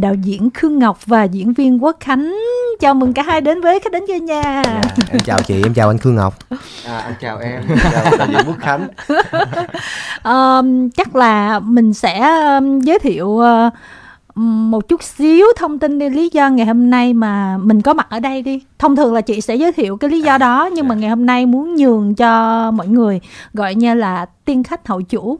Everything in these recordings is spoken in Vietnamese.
đạo diễn Khương Ngọc và diễn viên Quốc Khánh. Chào mừng cả hai đến với khách đến chơi nha Yeah. Em chào chị, em chào anh Khương Ngọc. À, anh chào em, chào đạo diễn Quốc Khánh. à, chắc là mình sẽ giới thiệu ờ, một chút xíu thông tin đi lý do ngày hôm nay mà mình có mặt ở đây đi thông thường là chị sẽ giới thiệu cái lý do à, đó nhưng mà dạ. ngày hôm nay muốn nhường cho mọi người gọi như là tiên khách hậu chủ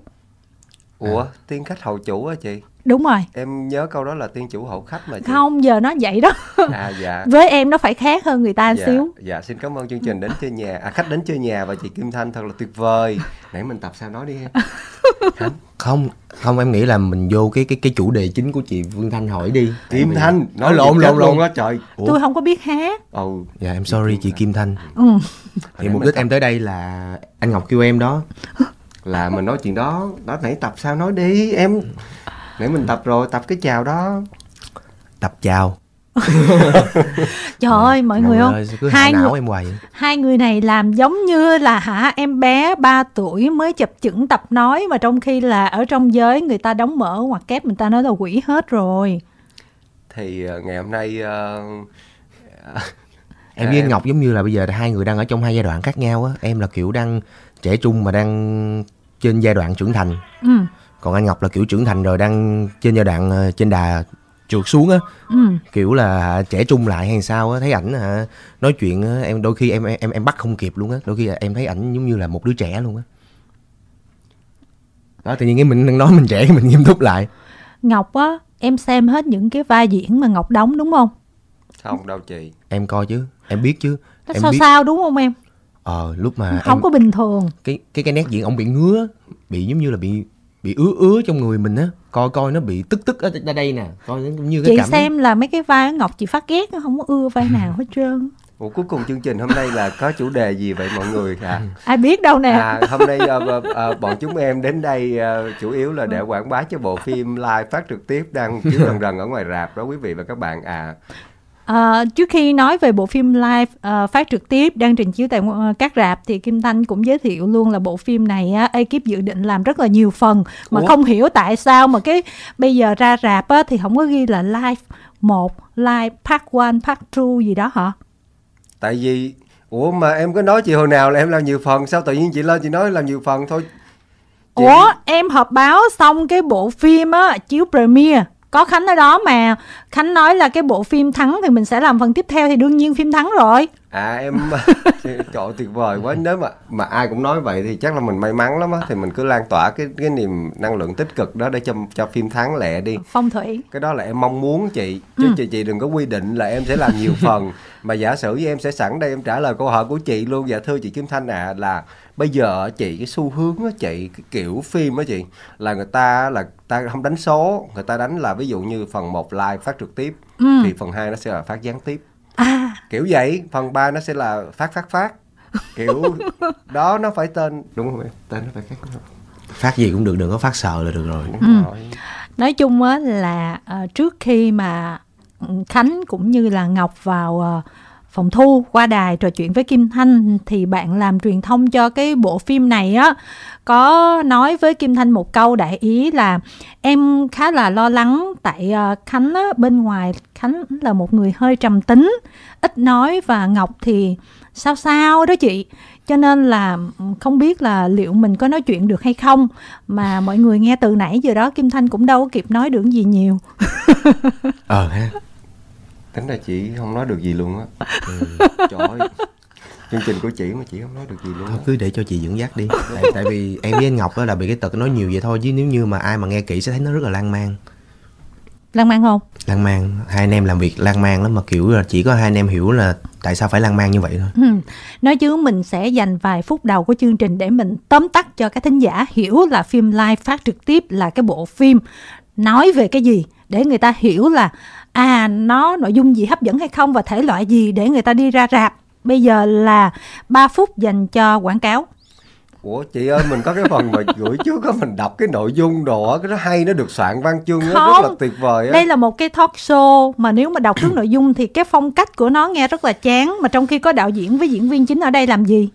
ủa tiên khách hậu chủ á chị đúng rồi em nhớ câu đó là tiên chủ hậu khách mà chị. không giờ nó vậy đó à dạ với em nó phải khác hơn người ta dạ, xíu dạ xin cảm ơn chương trình đến chơi nhà à, khách đến chơi nhà và chị kim thanh thật là tuyệt vời nãy mình tập sao nói đi em không không em nghĩ là mình vô cái cái cái chủ đề chính của chị Vương Thanh hỏi đi Kim mình... Thanh nói lộn lộn lộn đó trời Ủa? tôi không có biết hát ừ dạ em sorry chị Kim Thanh ừ. thì mục đích em tới đây là anh Ngọc kêu em đó là mình nói chuyện đó đó nãy tập sao nói đi em ừ nãy mình tập rồi tập cái chào đó tập chào trời ơi mọi, mọi người ơi, không hai người em hoài vậy? hai người này làm giống như là hả em bé 3 tuổi mới chập chững tập nói mà trong khi là ở trong giới người ta đóng mở hoặc kép người ta nói là quỷ hết rồi thì ờ, ngày hôm nay uh... em với em... ngọc giống như là bây giờ hai người đang ở trong hai giai đoạn khác nhau á em là kiểu đang trẻ trung mà đang trên giai đoạn trưởng thành ừ còn anh ngọc là kiểu trưởng thành rồi đang trên giai đoạn ờ, trên đà trượt xuống á ừ. kiểu là trẻ trung lại hay sao á thấy ảnh nói chuyện em đôi khi em em em bắt không kịp luôn á đôi khi em thấy ảnh giống như là một đứa trẻ luôn á đó tự nhiên cái mình đang nói mình trẻ mình nghiêm túc lại ngọc á em xem hết những cái vai diễn mà ngọc đóng đúng không không đâu chị em coi chứ em biết chứ Nó em sao biết. sao đúng không em ờ lúc mà không em, có bình thường cái cái cái nét diễn ông bị ngứa bị giống như là bị bị ứa ứa trong người mình á coi coi nó bị tức tức ở đây nè coi cũng như cái chị cảm xem là mấy cái vai ngọc chị phát ghét nó không có ưa vai nào hết trơn Ủa cuối cùng chương trình hôm nay là có chủ đề gì vậy mọi người hả? À? Ai biết đâu nè. À, hôm nay à, à, bọn chúng em đến đây à, chủ yếu là để quảng bá cho bộ phim live phát trực tiếp đang chiếu rần rần ở ngoài rạp đó quý vị và các bạn à. À, trước khi nói về bộ phim live uh, ờ, phát trực tiếp đang trình chiếu tại ờ, các rạp thì Kim Thanh cũng giới thiệu luôn là bộ phim này á, ekip dự định làm rất là nhiều phần mà Ủa? không hiểu tại sao mà cái bây giờ ra rạp á, thì không có ghi là live một live part one part two gì đó hả? Tại vì Ủa mà em có nói chị hồi nào là em làm nhiều phần sao tự nhiên chị lên chị nói làm nhiều phần thôi. Chị... Ủa em họp báo xong cái bộ phim á chiếu premiere có khánh ở đó mà Khánh nói là cái bộ phim thắng thì mình sẽ làm phần tiếp theo thì đương nhiên phim thắng rồi. À em chọn tuyệt vời quá nếu mà mà ai cũng nói vậy thì chắc là mình may mắn lắm á thì mình cứ lan tỏa cái cái niềm năng lượng tích cực đó để cho cho phim thắng lẹ đi. Phong thủy. Cái đó là em mong muốn chị chứ ừ. chị chị đừng có quy định là em sẽ làm nhiều phần mà giả sử với em sẽ sẵn đây em trả lời câu hỏi của chị luôn dạ thưa chị Kim Thanh ạ à, là bây giờ chị cái xu hướng á chị cái kiểu phim á chị là người ta là ta không đánh số người ta đánh là ví dụ như phần một like phát trực tiếp ừ. thì phần 2 nó sẽ là phát gián tiếp à. kiểu vậy phần 3 nó sẽ là phát phát phát kiểu đó nó phải tên đúng không em tên nó phải khác phát gì cũng được đừng có phát sợ là được rồi ừ. nói chung á là uh, trước khi mà khánh cũng như là ngọc vào uh, phòng thu qua đài trò chuyện với Kim Thanh thì bạn làm truyền thông cho cái bộ phim này á có nói với Kim Thanh một câu đại ý là em khá là lo lắng tại ờ, Khánh á, bên ngoài Khánh là một người hơi trầm tính, ít nói và Ngọc thì sao sao đó chị cho nên là không biết là liệu mình có nói chuyện được hay không mà mọi người nghe từ nãy giờ đó kim thanh cũng đâu có kịp nói được gì nhiều ờ ha tính là chị không nói được gì luôn á ừ. trời ơi chương trình của chị mà chị không nói được gì luôn thôi cứ để cho chị dẫn dắt đi tại, tại vì em với anh ngọc đó là bị cái tật nói nhiều vậy thôi chứ nếu như mà ai mà nghe kỹ sẽ thấy nó rất là lan man lan man không lan man hai anh em làm việc lan man lắm mà kiểu là chỉ có hai anh em hiểu là tại sao phải lan man như vậy thôi ừ. nói chứ mình sẽ dành vài phút đầu của chương trình để mình tóm tắt cho các thính giả hiểu là phim live phát trực tiếp là cái bộ phim nói về cái gì để người ta hiểu là à nó nội dung gì hấp dẫn hay không và thể loại gì để người ta đi ra rạp bây giờ là 3 phút dành cho quảng cáo Ủa chị ơi mình có cái phần mà gửi trước có mình đọc cái nội dung đồ á cái nó hay nó được soạn văn chương á rất là tuyệt vời á. Đây là một cái talk show mà nếu mà đọc trước nội dung thì cái phong cách của nó nghe rất là chán mà trong khi có đạo diễn với diễn viên chính ở đây làm gì?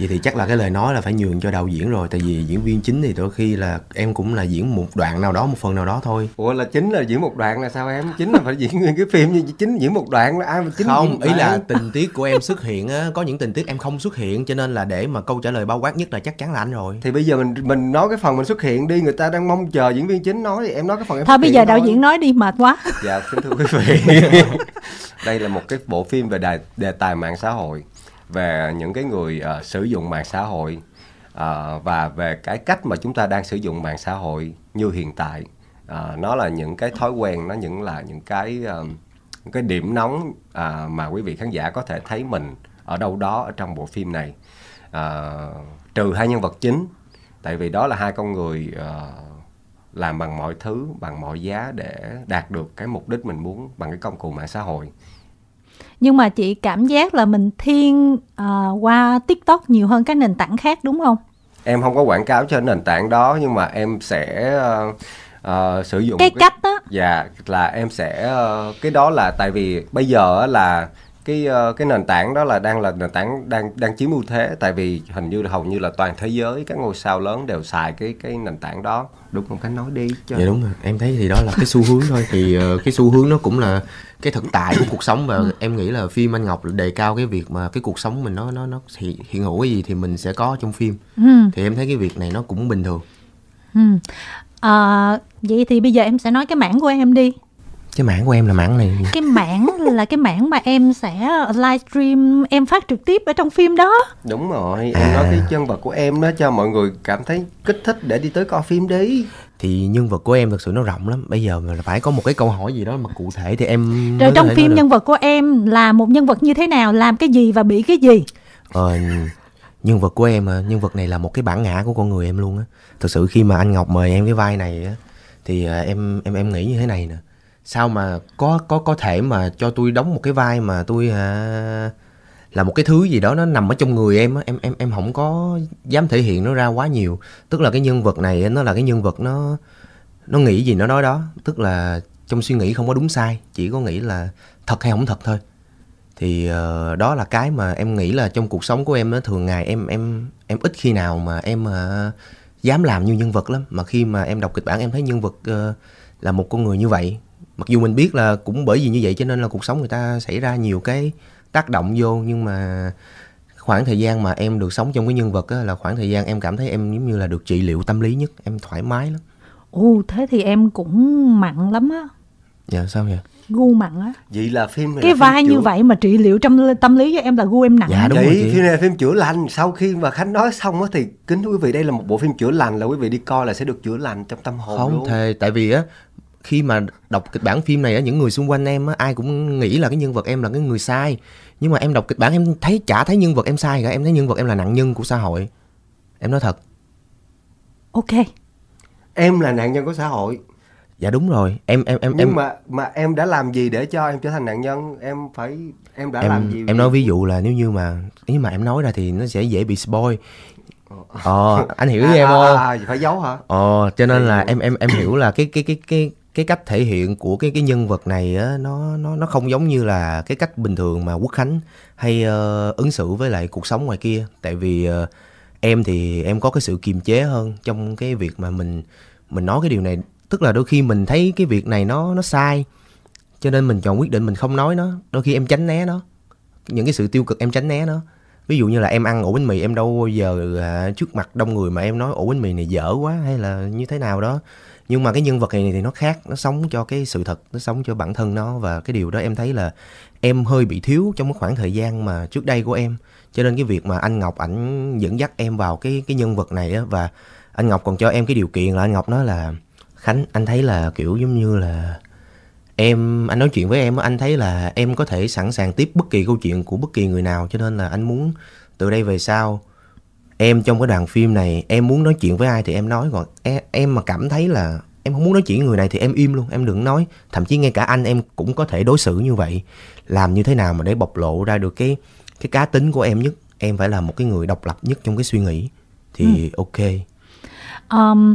vậy thì chắc là cái lời nói là phải nhường cho đạo diễn rồi tại vì diễn viên chính thì đôi khi là em cũng là diễn một đoạn nào đó một phần nào đó thôi ủa là chính là diễn một đoạn là sao em chính là phải diễn nguyên cái phim như chính diễn một đoạn là ai mà chính không ý là tình tiết của em xuất hiện á có những tình tiết em không xuất hiện cho nên là để mà câu trả lời bao quát nhất là chắc chắn là anh rồi thì bây giờ mình mình nói cái phần mình xuất hiện đi người ta đang mong chờ diễn viên chính nói thì em nói cái phần em thôi bây giờ đạo diễn nói đi mệt quá dạ xin thưa quý vị đây là một cái bộ phim về đề, đề tài mạng xã hội về những cái người uh, sử dụng mạng xã hội uh, và về cái cách mà chúng ta đang sử dụng mạng xã hội như hiện tại uh, nó là những cái thói quen nó những là những cái uh, cái điểm nóng uh, mà quý vị khán giả có thể thấy mình ở đâu đó ở trong bộ phim này uh, trừ hai nhân vật chính tại vì đó là hai con người uh, làm bằng mọi thứ bằng mọi giá để đạt được cái mục đích mình muốn bằng cái công cụ mạng xã hội nhưng mà chị cảm giác là mình thiên uh, qua tiktok nhiều hơn các nền tảng khác đúng không em không có quảng cáo cho nền tảng đó nhưng mà em sẽ uh, uh, sử dụng cái, cái cách đó dạ là em sẽ uh, cái đó là tại vì bây giờ là cái ờ, cái nền tảng đó là đang là nền tảng đang đang chiếm ưu thế tại vì hình như là hầu như là toàn thế giới các ngôi sao lớn đều xài cái cái nền tảng đó đúng không khánh nói đi cho dạ đúng rồi em thấy thì đó là cái xu hướng thôi thì ờ, cái xu hướng nó cũng là cái thực tại của cuộc sống và em nghĩ là phim anh ngọc đề cao cái việc mà cái cuộc sống mình nó nó nó hiện, hiện hữu cái gì thì mình sẽ có trong phim ừ. thì em thấy cái việc này nó cũng bình thường ừ. à, vậy thì bây giờ em sẽ nói cái mảng của em đi cái mảng của em là mảng này cái mảng là cái mảng mà em sẽ livestream em phát trực tiếp ở trong phim đó đúng rồi em nói à. cái nhân vật của em đó cho mọi người cảm thấy kích thích để đi tới coi phim đi thì nhân vật của em thật sự nó rộng lắm bây giờ mà phải có một cái câu hỏi gì đó mà cụ thể thì em rồi trong phim nhân vật của em là một nhân vật như thế nào làm cái gì và bị cái gì ờ, nhân vật của em ờ, nhân vật này là một cái bản ngã của con người em luôn á thật sự khi mà anh ngọc mời em cái vai này á thì ờ, em em em nghĩ như thế này nè sao mà có có có thể mà cho tôi đóng một cái vai mà tôi à, là một cái thứ gì đó nó nằm ở trong người em em em em không có dám thể hiện nó ra quá nhiều tức là cái nhân vật này nó là cái nhân vật nó nó nghĩ gì nó nói đó tức là trong suy nghĩ không có đúng sai chỉ có nghĩ là thật hay không thật thôi thì uh, đó là cái mà em nghĩ là trong cuộc sống của em nó thường ngày em em em ít khi nào mà em uh, dám làm như nhân vật lắm mà khi mà em đọc kịch bản em thấy nhân vật uh, là một con người như vậy mặc dù mình biết là cũng bởi vì như vậy cho nên là cuộc sống người ta xảy ra nhiều cái tác động vô nhưng mà khoảng thời gian mà em được sống trong cái nhân vật á là khoảng thời gian em cảm thấy em giống như là được trị liệu tâm lý nhất em thoải mái lắm ồ thế thì em cũng mặn lắm á dạ sao vậy gu mặn á vậy là phim này cái là phim vai chữa... như vậy mà trị liệu trong tâm lý cho em là gu em nặng dạ đúng vậy, rồi chị. phim này là phim chữa lành sau khi mà khánh nói xong á thì kính quý vị đây là một bộ phim chữa lành là quý vị đi coi là sẽ được chữa lành trong tâm hồn không luôn. thề tại vì á khi mà đọc kịch bản phim này á những người xung quanh em á ai cũng nghĩ là cái nhân vật em là cái người sai nhưng mà em đọc kịch bản em thấy chả thấy nhân vật em sai cả em thấy nhân vật em là nạn nhân của xã hội em nói thật ok em là nạn nhân của xã hội dạ đúng rồi em em em nhưng em... mà mà em đã làm gì để cho em trở thành nạn nhân em phải em đã em, làm gì em nói ví dụ là nếu như mà nếu mà em nói ra thì nó sẽ dễ bị spoil ờ. ờ anh hiểu ý à, em không à, à, phải giấu hả ờ cho nên là em em em hiểu là cái cái cái cái cái cách thể hiện của cái cái nhân vật này á, nó nó nó không giống như là cái cách bình thường mà Quốc Khánh hay uh, ứng xử với lại cuộc sống ngoài kia tại vì uh, em thì em có cái sự kiềm chế hơn trong cái việc mà mình mình nói cái điều này tức là đôi khi mình thấy cái việc này nó nó sai cho nên mình chọn quyết định mình không nói nó đôi khi em tránh né nó những cái sự tiêu cực em tránh né nó ví dụ như là em ăn ổ bánh mì em đâu bao giờ à, trước mặt đông người mà em nói ổ bánh mì này dở quá hay là như thế nào đó nhưng mà cái nhân vật này thì nó khác nó sống cho cái sự thật nó sống cho bản thân nó và cái điều đó em thấy là em hơi bị thiếu trong cái khoảng thời gian mà trước đây của em cho nên cái việc mà anh ngọc ảnh dẫn dắt em vào cái cái nhân vật này á và anh ngọc còn cho em cái điều kiện là anh ngọc nói là khánh anh thấy là kiểu giống như là em anh nói chuyện với em anh thấy là em có thể sẵn sàng tiếp bất kỳ câu chuyện của bất kỳ người nào cho nên là anh muốn từ đây về sau em trong cái đoàn phim này em muốn nói chuyện với ai thì em nói còn em, em mà cảm thấy là em không muốn nói chuyện với người này thì em im luôn em đừng nói thậm chí ngay cả anh em cũng có thể đối xử như vậy làm như thế nào mà để bộc lộ ra được cái cái cá tính của em nhất em phải là một cái người độc lập nhất trong cái suy nghĩ thì ừ. ok um,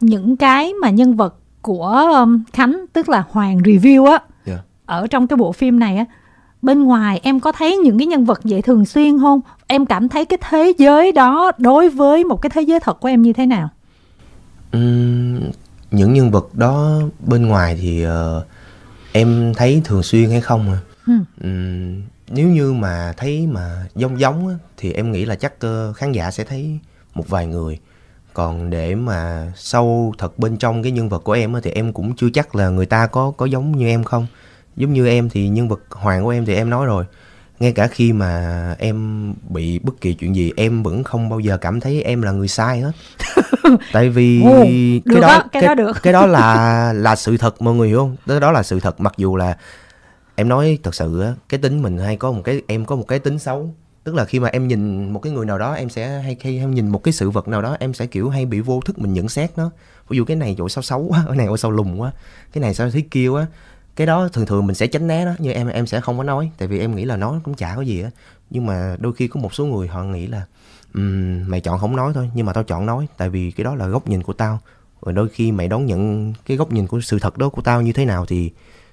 những cái mà nhân vật của um, khánh tức là hoàng review á yeah. Dạ. ở trong cái bộ phim này á bên ngoài em có thấy những cái nhân vật vậy thường xuyên không em cảm thấy cái thế giới đó đối với một cái thế giới thật của em như thế nào uhm, những nhân vật đó bên ngoài thì uh, em thấy thường xuyên hay không à uhm. Uhm, nếu như mà thấy mà giống giống á, thì em nghĩ là chắc uh, khán giả sẽ thấy một vài người còn để mà sâu thật bên trong cái nhân vật của em á, thì em cũng chưa chắc là người ta có có giống như em không giống như em thì nhân vật hoàng của em thì em nói rồi ngay cả khi mà em bị bất kỳ chuyện gì em vẫn không bao giờ cảm thấy em là người sai hết tại vì Ồ, cái đó, đó cái, cái đó được cái đó là là sự thật mọi người hiểu không cái đó là sự thật mặc dù là em nói thật sự á cái tính mình hay có một cái em có một cái tính xấu tức là khi mà em nhìn một cái người nào đó em sẽ hay khi em nhìn một cái sự vật nào đó em sẽ kiểu hay bị vô thức mình nhận xét nó ví dụ cái này chỗ sao xấu quá cái này ôi sao lùng quá cái này sao thế kêu á cái đó thường thường mình sẽ tránh né nó như em em sẽ không có nói tại vì em nghĩ là nói cũng chả có gì á nhưng mà đôi khi có một số người họ nghĩ là um, mày chọn không nói thôi nhưng mà tao chọn nói tại vì cái đó là góc nhìn của tao rồi đôi khi mày đón nhận cái góc nhìn của sự thật đó của tao như thế nào thì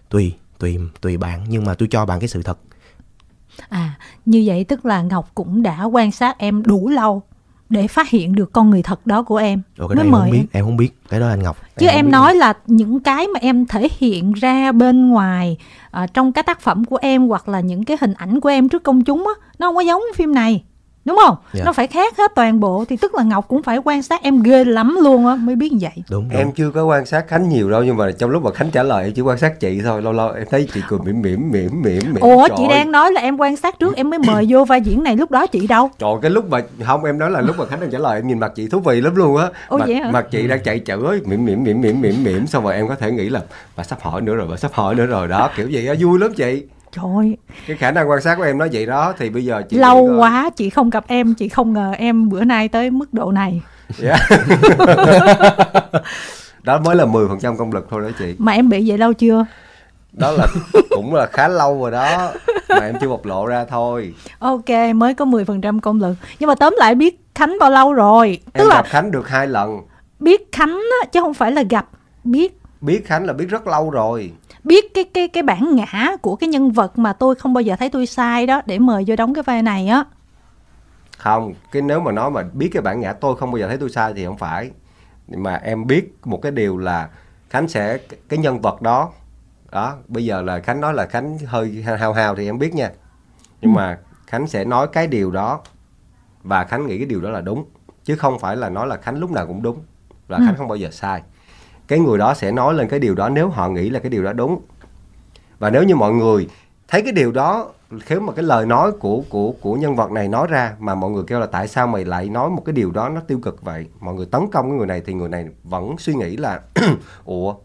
tùy tùy tùy bạn nhưng mà tôi cho bạn cái sự thật à như vậy tức là ngọc cũng đã quan sát em đủ lâu để phát hiện được con người thật đó của em Ủa, cái mới mời em không biết em không biết cái đó anh ngọc chứ em nói là những cái mà em thể hiện ra bên ngoài uh, trong các tác phẩm của em hoặc là những cái hình ảnh của em trước công chúng á nó không có giống phim này đúng không dạ. nó phải khác hết toàn bộ thì tức là ngọc cũng phải quan sát em ghê lắm luôn á mới biết như vậy đúng, đúng em chưa có quan sát khánh nhiều đâu nhưng mà trong lúc mà khánh trả lời em chỉ quan sát chị thôi lâu lâu em thấy chị cười mỉm mỉm mỉm mỉm mỉm ủa trời chị đang nói là em quan sát trước em mới mời vô vai diễn này lúc đó chị đâu trời cái lúc mà không em nói là lúc mà khánh đang trả lời em nhìn mặt chị thú vị lắm luôn á mặt, mặt chị đang chạy chửi mỉm mỉm mỉm mỉm mỉm mỉm xong rồi em có thể nghĩ là bà sắp hỏi nữa rồi bà sắp hỏi nữa rồi đó kiểu gì á vui lắm chị trời cái khả năng quan sát của em nói vậy đó thì bây giờ chị lâu có... quá chị không gặp em chị không ngờ em bữa nay tới mức độ này yeah. Dạ. đó mới là 10% công lực thôi đó chị mà em bị vậy lâu chưa đó là cũng là khá lâu rồi đó mà em chưa bộc lộ ra thôi ok mới có 10% công lực nhưng mà tóm lại biết khánh bao lâu rồi em tức gặp là khánh được hai lần biết khánh chứ không phải là gặp biết biết khánh là biết rất lâu rồi biết cái cái cái bản ngã của cái nhân vật mà tôi không bao giờ thấy tôi sai đó để mời vô đóng cái vai này á không cái nếu mà nói mà biết cái bản ngã tôi không bao giờ thấy tôi sai thì không phải mà em biết một cái điều là khánh sẽ cái nhân vật đó đó bây giờ là khánh nói là khánh hơi hao hao thì em biết nha nhưng ừ. mà khánh sẽ nói cái điều đó và khánh nghĩ cái điều đó là đúng chứ không phải là nói là khánh lúc nào cũng đúng là ừ. khánh không bao giờ sai cái người đó sẽ nói lên cái điều đó nếu họ nghĩ là cái điều đó đúng và nếu như mọi người thấy cái điều đó nếu mà cái lời nói của của của nhân vật này nói ra mà mọi người kêu là tại sao mày lại nói một cái điều đó nó tiêu cực vậy mọi người tấn công cái người này thì người này vẫn suy nghĩ là ủa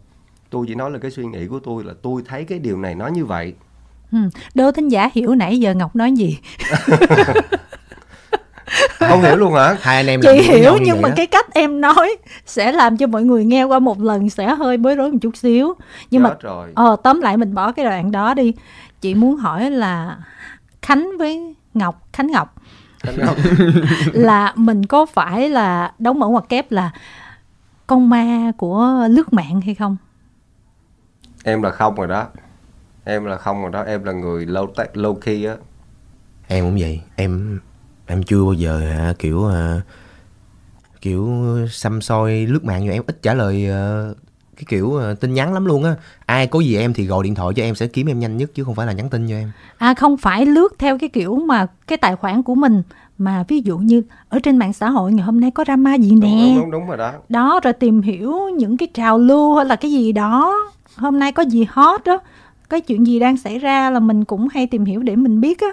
tôi chỉ nói là cái suy nghĩ của tôi là tôi thấy cái điều này nó như vậy ừ. đô thính giả hiểu nãy giờ ngọc nói gì không hiểu luôn hả hai anh em chị hiểu nhưng mà đó. cái cách em nói sẽ làm cho mọi người nghe qua một lần sẽ hơi bối rối một chút xíu nhưng Chết mà rồi. ờ tóm lại mình bỏ cái đoạn đó đi chị muốn hỏi là khánh với ngọc khánh ngọc là mình có phải là đóng mở ngoặc kép là con ma của lướt mạng hay không em là không rồi đó em là không rồi đó em là người lâu low, low key á em cũng vậy em em chưa bao giờ hả kiểu hả, à, kiểu xăm soi lướt mạng như em ít trả lời uh, cái kiểu uh, tin nhắn lắm luôn á ai có gì em thì gọi điện thoại cho em sẽ kiếm em nhanh nhất chứ không phải là nhắn tin cho em à không phải lướt theo cái kiểu mà cái tài khoản của mình mà ví dụ như ở trên mạng xã hội ngày hôm nay có drama gì nè đúng đúng đúng rồi đó đó rồi tìm hiểu những cái trào lưu hay là cái gì đó hôm nay có gì hot đó cái chuyện gì đang xảy ra là mình cũng hay tìm hiểu để mình biết á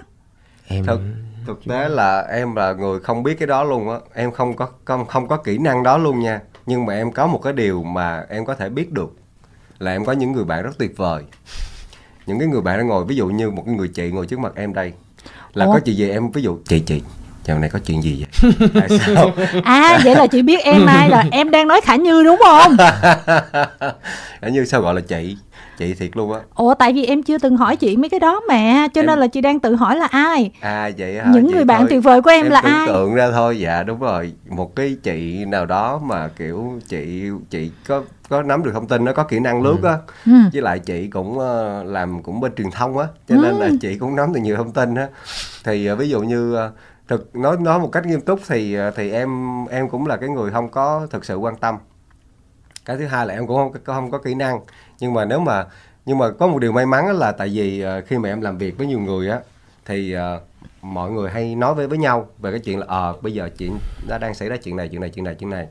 em thật thực tế là em là người không biết cái đó luôn á em không có không không có kỹ năng đó luôn nha nhưng mà em có một cái điều mà em có thể biết được là em có những người bạn rất tuyệt vời những cái người bạn đang ngồi ví dụ như một cái người chị ngồi trước mặt em đây là Ủa? có chuyện gì em ví dụ chị chị chào này có chuyện gì vậy à, sao? à vậy là chị biết em ai là em đang nói khả như đúng không khả như sao gọi là chị chị thiệt luôn á ồ tại vì em chưa từng hỏi chị mấy cái đó mẹ. cho em... nên là chị đang tự hỏi là ai à vậy hả những chị người bạn thôi, tuyệt vời của em, em là tưởng ai Tưởng ra thôi dạ đúng rồi một cái chị nào đó mà kiểu chị chị có có nắm được thông tin nó có kỹ năng lướt ừ. á ừ. với lại chị cũng ờ, làm cũng bên truyền thông á cho ừ. nên là ừ. chị cũng nắm được nhiều thông tin á thì ờ, ví dụ như ờ, thực nói nói một cách nghiêm túc thì thì em em cũng là cái người không có thực sự quan tâm cái thứ hai là em cũng không không có kỹ năng nhưng mà nếu mà nhưng mà có một điều may mắn là tại vì ờ, khi mà em làm việc với nhiều người á thì ờ, mọi người hay nói với với nhau về cái chuyện là ờ à, bây giờ chuyện đã đang xảy ra chuyện này chuyện này chuyện này chuyện này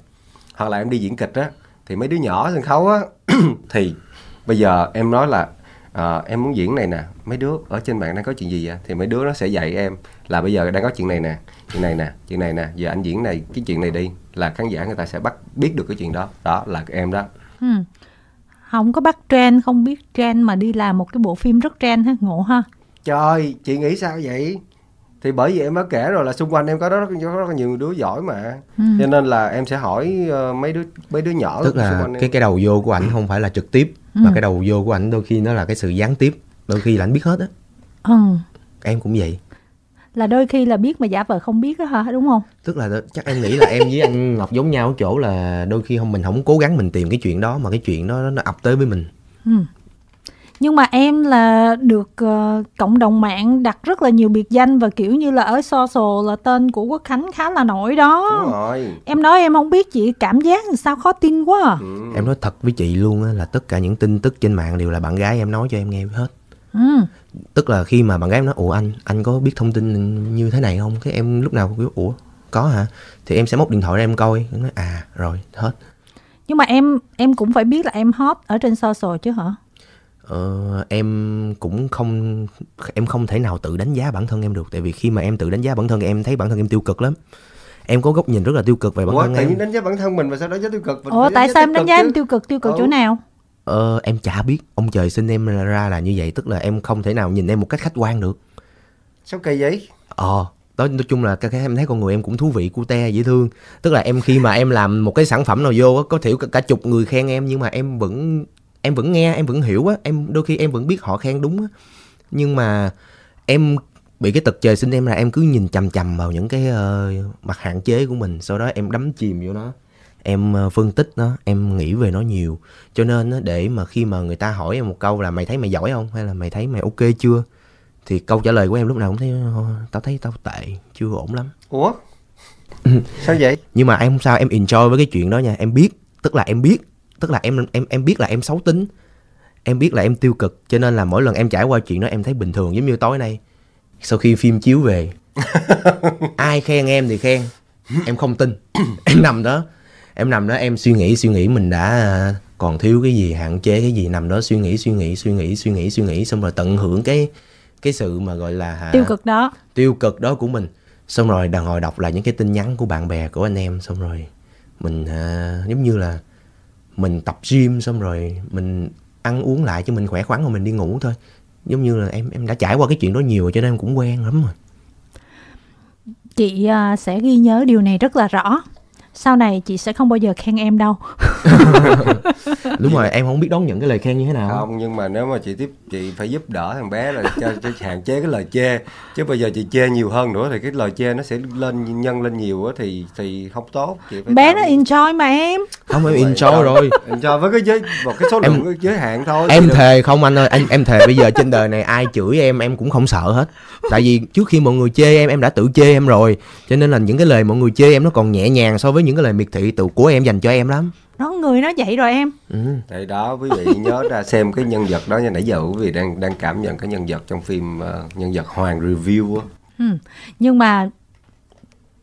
hoặc là em đi diễn kịch á thì mấy đứa nhỏ sân khấu á thì bây giờ em nói là à, em muốn diễn này nè mấy đứa ở trên mạng đang có chuyện gì vậy thì mấy đứa nó sẽ dạy em là bây giờ đang có chuyện này nè chuyện này nè chuyện này nè giờ anh diễn này cái chuyện này đi là khán giả người ta sẽ bắt biết được cái chuyện đó đó là em đó không có bắt trend không biết trend mà đi làm một cái bộ phim rất trend ha ngộ ha trời chị nghĩ sao vậy thì bởi vì em đã kể rồi là xung quanh em có rất có rất nhiều đứa giỏi mà ừ. cho nên là em sẽ hỏi uh, mấy đứa mấy đứa nhỏ tức là cái em. cái đầu vô của ảnh không phải là trực tiếp ừ. mà cái đầu vô của ảnh đôi khi nó là cái sự gián tiếp đôi khi là ảnh biết hết á ừ. em cũng vậy là đôi khi là biết mà giả vờ không biết đó hả đúng không tức là chắc em nghĩ là em với anh ngọc giống nhau ở chỗ là đôi khi không mình không cố gắng mình tìm cái chuyện đó mà cái chuyện đó nó ập tới với mình ừ. nhưng mà em là được uh, cộng đồng mạng đặt rất là nhiều biệt danh và kiểu như là ở social là tên của quốc khánh khá là nổi đó Đúng rồi. em nói em không biết chị cảm giác sao khó tin quá à. ừ. em nói thật với chị luôn á là tất cả những tin tức trên mạng đều là bạn gái em nói cho em nghe hết Ừ. Tức là khi mà bạn gái nói ủa anh, anh có biết thông tin như thế này không? Cái em lúc nào cũng ủa có hả? Thì em sẽ móc điện thoại ra em coi. Em nói à rồi hết. Nhưng mà em em cũng phải biết là em hot ở trên social chứ hả? Ờ, em cũng không em không thể nào tự đánh giá bản thân em được tại vì khi mà em tự đánh giá bản thân em thấy bản thân em tiêu cực lắm em có góc nhìn rất là tiêu cực về bản Ủa, thân tự em đánh giá bản thân mình và sau đó giá tiêu cực Ủa tại sao em đánh giá em tiêu cực tiêu cực ừ. chỗ nào ờ, em chả biết ông trời sinh em ra là như vậy tức là em không thể nào nhìn em một cách khách quan được sao kỳ vậy ờ đó nói chung là cái em thấy con người em cũng thú vị cute dễ thương tức là em khi mà em làm một cái sản phẩm nào vô có thể cả chục người khen em nhưng mà em vẫn em vẫn nghe em vẫn hiểu á em đôi khi em vẫn biết họ khen đúng á nhưng mà em bị cái tật trời sinh em là em cứ nhìn chằm chằm vào những cái uh, mặt hạn chế của mình sau đó em đắm chìm vô nó em ờ, phân tích nó em nghĩ về nó nhiều cho nên để mà khi mà người ta hỏi em một câu là mày thấy mày giỏi không hay là mày thấy mày ok chưa thì câu trả lời của em lúc nào cũng thấy ờ, tao thấy tao tệ chưa ổn lắm ủa sao vậy nhưng mà em không sao em enjoy với cái chuyện đó nha em biết tức là em biết tức là em em em biết là em xấu tính em biết là em tiêu cực cho nên là mỗi lần em trải qua chuyện đó em thấy bình thường giống như tối nay sau khi phim chiếu về ai khen em thì khen em không tin em nằm đó em nằm đó em suy nghĩ suy nghĩ mình đã à, còn thiếu cái gì hạn chế cái gì nằm đó suy nghĩ suy nghĩ suy nghĩ suy nghĩ suy nghĩ xong rồi tận hưởng cái cái sự mà gọi là à, tiêu cực đó tiêu cực đó của mình xong rồi đàn hồi đọc lại những cái tin nhắn của bạn bè của anh em xong rồi mình à, giống như là mình tập gym xong rồi mình ăn uống lại cho mình khỏe khoắn rồi mình đi ngủ thôi giống như là em em đã trải qua cái chuyện đó nhiều cho nên em cũng quen lắm rồi chị à, sẽ ghi nhớ điều này rất là rõ sau này chị sẽ không bao giờ khen em đâu đúng rồi em không biết đón nhận cái lời khen như thế nào không nhưng mà nếu mà chị tiếp chị phải giúp đỡ thằng bé là cho, cho hạn chế cái lời chê chứ bây giờ chị chê nhiều hơn nữa thì cái lời chê nó sẽ lên nhân lên nhiều thì thì không tốt chị phải bé nó enjoy mà em không em in intro rồi intro với cái giới một cái số lượng em, giới hạn thôi em thề được. không anh ơi anh em thề bây giờ trên đời này ai chửi em em cũng không sợ hết tại vì trước khi mọi người chê em em đã tự chê em rồi cho nên là những cái lời mọi người chê em nó còn nhẹ nhàng so với những cái lời miệt thị từ của em dành cho em lắm nó người nó vậy rồi em ừ. thì đó quý vị nhớ ra xem cái nhân vật đó nha nãy giờ quý vị đang đang cảm nhận cái nhân vật trong phim uh, nhân vật hoàng review á ừ. nhưng mà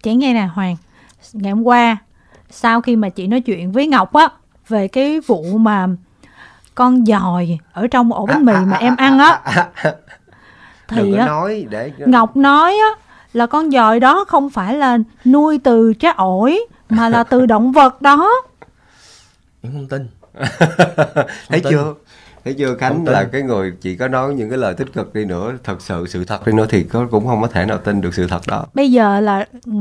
chỉ nghe nè hoàng ngày hôm qua sau khi mà chị nói chuyện với Ngọc á về cái vụ mà con dòi ở trong ổ bánh mì mà em ăn á à, thì á, nói để Ngọc nói á là con dòi đó không phải là nuôi từ trái ổi mà là từ động vật đó em không tin thấy tin. chưa thấy chưa khánh là cái người chỉ có nói những cái lời tích cực đi nữa thật sự sự thật đi nữa thì có cũng không có thể nào tin được sự thật đó bây giờ là ừ,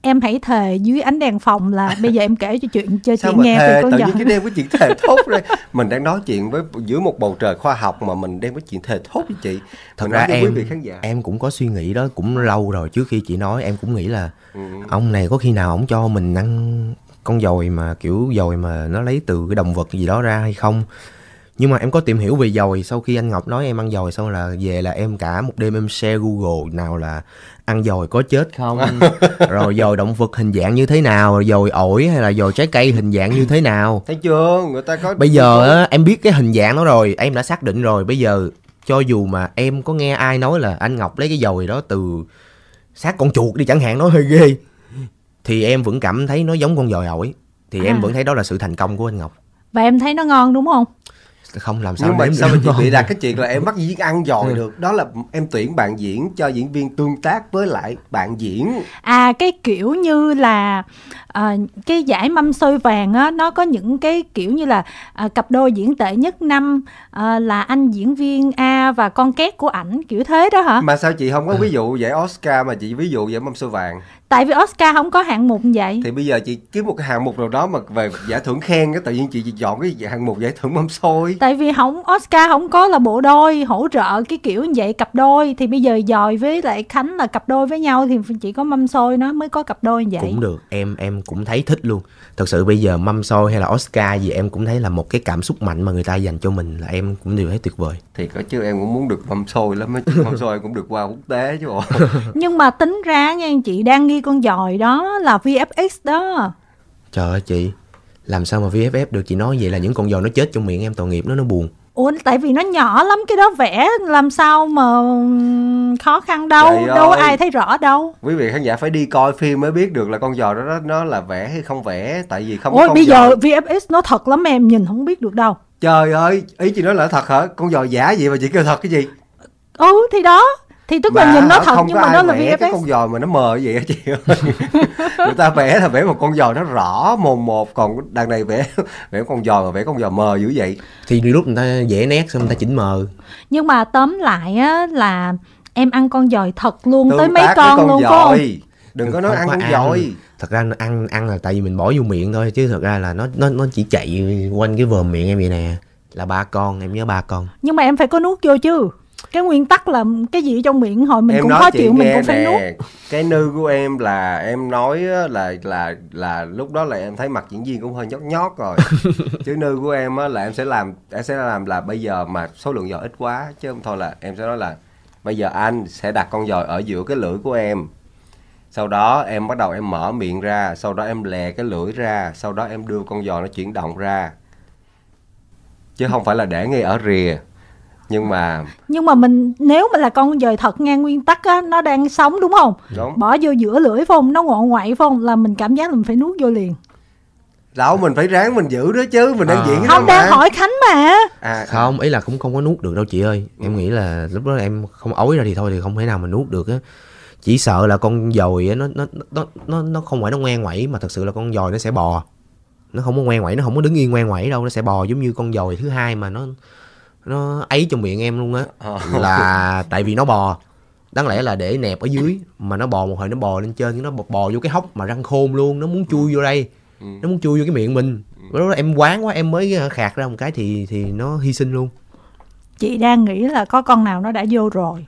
em hãy thề dưới ánh đèn phòng là bây giờ em kể cho chuyện cho Sao chị nghe thề, thì con tự cái đêm với chuyện thề thốt đây mình đang nói chuyện với giữa một bầu trời khoa học mà mình đem với chuyện thề thốt với chị thật mình ra em quý vị khán giả. em cũng có suy nghĩ đó cũng lâu rồi trước khi chị nói em cũng nghĩ là ừ. ông này có khi nào ông cho mình ăn con dồi mà kiểu dồi mà nó lấy từ cái động vật gì đó ra hay không nhưng mà em có tìm hiểu về dồi sau khi anh ngọc nói em ăn dồi xong là về là em cả một đêm em share google nào là ăn dồi có chết không rồi dồi động vật hình dạng như thế nào dồi ổi hay là dồi trái cây hình dạng như thế nào thấy chưa người ta có bây giờ á, em biết cái hình dạng đó rồi em đã xác định rồi bây giờ cho dù mà em có nghe ai nói là anh ngọc lấy cái dồi đó từ xác con chuột đi chẳng hạn nó hơi ghê thì em vẫn cảm thấy nó giống con dồi ổi thì à. em vẫn thấy đó là sự thành công của anh ngọc và em thấy nó ngon đúng không không làm sao nhưng mà sao mà chị bị là cái chuyện là em bắt diễn ăn dòi ừ. được đó là em tuyển bạn diễn cho diễn viên tương tác với lại bạn diễn à cái kiểu như là à, cái giải mâm xôi vàng á nó có những cái kiểu như là à, cặp đôi diễn tệ nhất năm à, là anh diễn viên A và con két của ảnh kiểu thế đó hả mà sao chị không có ừ. ví dụ giải Oscar mà chị ví dụ giải mâm xôi vàng tại vì Oscar không có hạng mục như vậy thì bây giờ chị kiếm một cái hạng mục nào đó mà về giải thưởng khen cái tự nhiên chị, chọn cái hạng mục giải thưởng mâm xôi tại vì không Oscar không có là bộ đôi hỗ trợ cái kiểu như vậy cặp đôi thì bây giờ dòi với lại Khánh là cặp đôi với nhau thì chỉ có mâm xôi nó mới có cặp đôi như vậy cũng được em em cũng thấy thích luôn thật sự bây giờ mâm xôi hay là Oscar gì em cũng thấy là một cái cảm xúc mạnh mà người ta dành cho mình là em cũng đều thấy tuyệt vời thì có chứ em cũng muốn được mâm xôi lắm mâm xôi cũng được qua quốc tế chứ bộ nhưng mà tính ra nha chị đang nghi con giòi đó là VFX đó Trời ơi chị Làm sao mà VFF được chị nói vậy là những con giòi nó chết trong miệng em tội nghiệp nó nó buồn Ủa tại vì nó nhỏ lắm cái đó vẽ làm sao mà khó khăn đâu Trời Đâu ơi. ai thấy rõ đâu Quý vị khán giả phải đi coi phim mới biết được là con giò đó, nó là vẽ hay không vẽ Tại vì không Ủa, có con bây giờ VFX nó thật lắm em nhìn không biết được đâu Trời ơi ý chị nói là thật hả Con giò giả vậy mà chị kêu thật cái gì Ừ thì đó thì tức mà là nhìn nó thật nhưng mà nó là VFX cái con giò mà nó mờ vậy á chị ơi người ta vẽ là vẽ một con giò nó rõ mồm một còn đằng này vẽ vẽ con giò mà vẽ con giò mờ dữ vậy thì lúc người ta vẽ nét xong người ta chỉnh mờ nhưng mà tóm lại á là em ăn con giòi thật luôn Tương tới mấy con, con luôn phải không đừng có ừ, nói không ăn con ăn. giòi thật ra ăn ăn là tại vì mình bỏ vô miệng thôi chứ thật ra là nó nó nó chỉ chạy quanh cái vòm miệng em vậy nè là ba con em nhớ ba con nhưng mà em phải có nuốt vô chứ cái nguyên tắc là cái gì trong miệng hồi mình em cũng khó chịu mình cũng phải nè. nuốt cái nư của em là em nói là là là lúc đó là em thấy mặt diễn viên cũng hơi nhót nhót rồi chứ nư của em á là em sẽ làm em sẽ làm là bây giờ mà số lượng giò ít quá chứ không thôi là em sẽ nói là bây giờ anh sẽ đặt con giò ở giữa cái lưỡi của em sau đó em bắt đầu em mở miệng ra sau đó em lè cái lưỡi ra sau đó em đưa con giò nó chuyển động ra chứ không phải là để ngay ở rìa nhưng mà nhưng mà mình nếu mà là con dời thật ngang nguyên tắc á nó đang sống đúng không đúng. bỏ vô giữa lưỡi phong nó ngọ ngoại phong là mình cảm giác mình phải nuốt vô liền đâu mình phải ráng mình giữ đó chứ mình đang à. diễn cái không đang mà. hỏi khánh mà à. không ý là cũng không có nuốt được đâu chị ơi em nghĩ là lúc đó em không ối ra thì thôi thì không thể nào mình nuốt được á chỉ sợ là con dồi nó nó nó nó nó không phải nó ngoan ngoảy mà thật sự là con dồi nó sẽ bò nó không có ngoan ngoảy nó không có đứng yên ngoan ngoảy đâu nó sẽ bò giống như con dồi thứ hai mà nó nó ấy trong miệng em luôn á ờ. là tại vì nó bò đáng lẽ là để nẹp ở dưới mà nó bò một hồi nó bò lên trên nó bò vô cái hốc mà răng khôn luôn nó muốn chui vô đây ừ. nó muốn chui vô cái miệng mình ừ. lúc đó em quán quá em mới ờ, khạc ra một cái thì thì nó hy sinh luôn chị đang nghĩ là có con nào nó đã vô rồi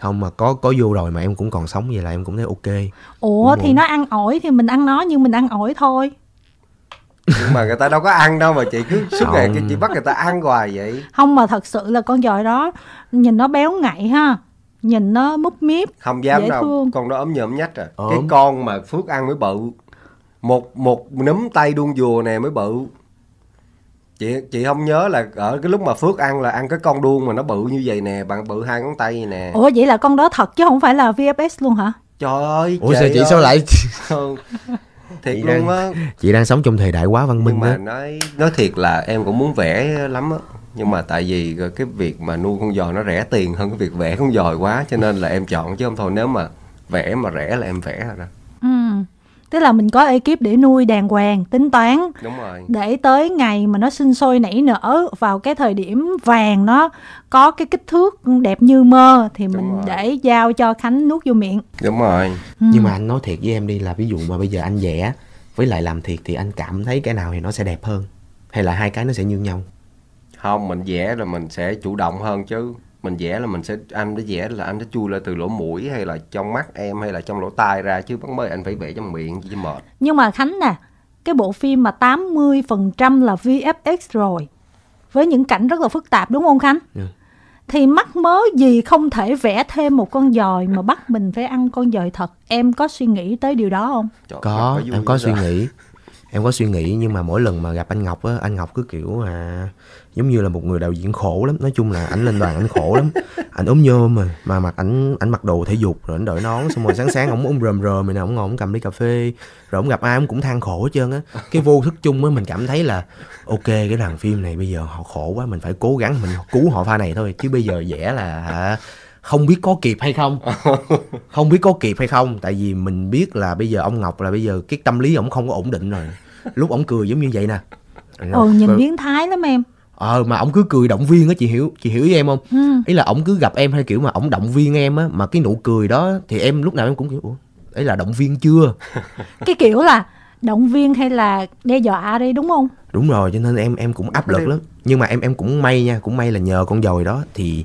không mà có có vô rồi mà em cũng còn sống vậy là em cũng thấy ok ủa thì nó ăn ổi thì mình ăn nó nhưng mình ăn ổi thôi nhưng mà người ta đâu có ăn đâu mà chị cứ suốt ngày kia chị bắt người ta ăn hoài vậy không mà thật sự là con dòi đó nhìn nó béo ngậy ha nhìn nó múp miếp không dám dễ đâu thương. con đó ốm nhộm nhách à ừ. cái con mà phước ăn mới bự một một nấm tay đuông dùa nè mới bự chị chị không nhớ là ở cái lúc mà phước ăn là ăn cái con đuông mà nó bự như vậy nè bạn bự hai ngón tay nè ủa vậy là con đó thật chứ không phải là vfs luôn hả trời ơi ủa sao chị ơi. sao lại thiệt chị luôn đang, á chị đang sống trong thời đại quá văn minh nhưng mà đó. nói nói thiệt là em cũng muốn vẽ lắm á nhưng mà tại vì cái việc mà nuôi con giò nó rẻ tiền hơn cái việc vẽ con giò quá cho nên là em chọn chứ không thôi nếu mà vẽ mà rẻ là em vẽ rồi đó ừ tức là mình có ekip để nuôi đàng hoàng tính toán Đúng rồi. để tới ngày mà nó sinh sôi nảy nở vào cái thời điểm vàng nó có cái kích thước đẹp như mơ thì Đúng mình rồi. để giao cho khánh nuốt vô miệng Đúng rồi. Ừ. nhưng mà anh nói thiệt với em đi là ví dụ mà bây giờ anh vẽ với lại làm thiệt thì anh cảm thấy cái nào thì nó sẽ đẹp hơn hay là hai cái nó sẽ như nhau không mình vẽ là mình sẽ chủ động hơn chứ mình vẽ là mình sẽ anh đã vẽ là anh đã chui ra từ lỗ mũi hay là trong mắt em hay là trong lỗ tai ra chứ bắt mới anh phải vẽ trong miệng chứ mệt nhưng mà khánh nè cái bộ phim mà 80% là VFX rồi với những cảnh rất là phức tạp đúng không khánh yeah. Dạ. thì mắt mớ gì không thể vẽ thêm một con dòi mà bắt mình phải ăn con dòi thật em có suy nghĩ tới điều đó không Trời, có, có em có suy nghĩ em có suy nghĩ nhưng mà mỗi lần mà gặp anh ngọc á anh ngọc cứ kiểu à giống như là một người đạo diễn khổ lắm nói chung là ảnh lên đoàn ảnh khổ lắm ảnh ốm nhôm mà mà mặt ảnh ảnh mặc đồ thể dục rồi ảnh đội nón xong rồi sáng sáng ổng ốm rờm rờm mình ổng ngồi ổng cầm đi cà phê rồi ổng gặp ai ổng cũng than khổ hết trơn á cái vô thức chung á mình cảm thấy là ok cái đoàn phim này bây giờ họ khổ quá mình phải cố gắng mình cứu họ pha này thôi chứ bây giờ vẽ là hả không biết có kịp hay không không biết có kịp hay không tại vì mình biết là bây giờ ông ngọc là bây giờ cái tâm lý ổng không có ổn định rồi lúc ổng cười giống như vậy nè ừ nhìn biến thái lắm em ờ mà ổng cứ cười động viên á chị hiểu chị hiểu với em không ừ. ý là ổng cứ gặp em hay kiểu mà ổng động viên em á mà cái nụ cười đó thì em lúc nào em cũng kiểu ủa ấy là động viên chưa cái kiểu là động viên hay là đe dọa đi đúng không đúng rồi cho nên em em cũng áp lực lắm nhưng mà em em cũng may nha cũng may là nhờ con dồi đó thì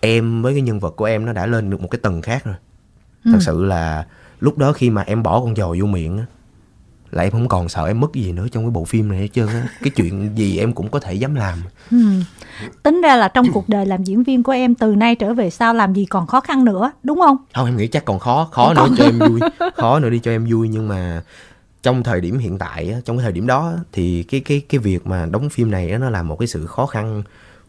em với cái nhân vật của em nó đã lên được một cái tầng khác rồi ừ. thật sự là lúc đó khi mà em bỏ con dồi vô miệng á là em không còn sợ em mất gì nữa trong cái bộ phim này hết trơn á cái chuyện gì em cũng có thể dám làm ừ. tính ra là trong cuộc đời làm diễn viên của em từ nay trở về sau làm gì còn khó khăn nữa đúng không không em nghĩ chắc còn khó khó còn... nữa cho em vui khó nữa đi cho em vui nhưng mà trong thời điểm hiện tại trong cái thời điểm đó thì cái cái cái việc mà đóng phim này nó là một cái sự khó khăn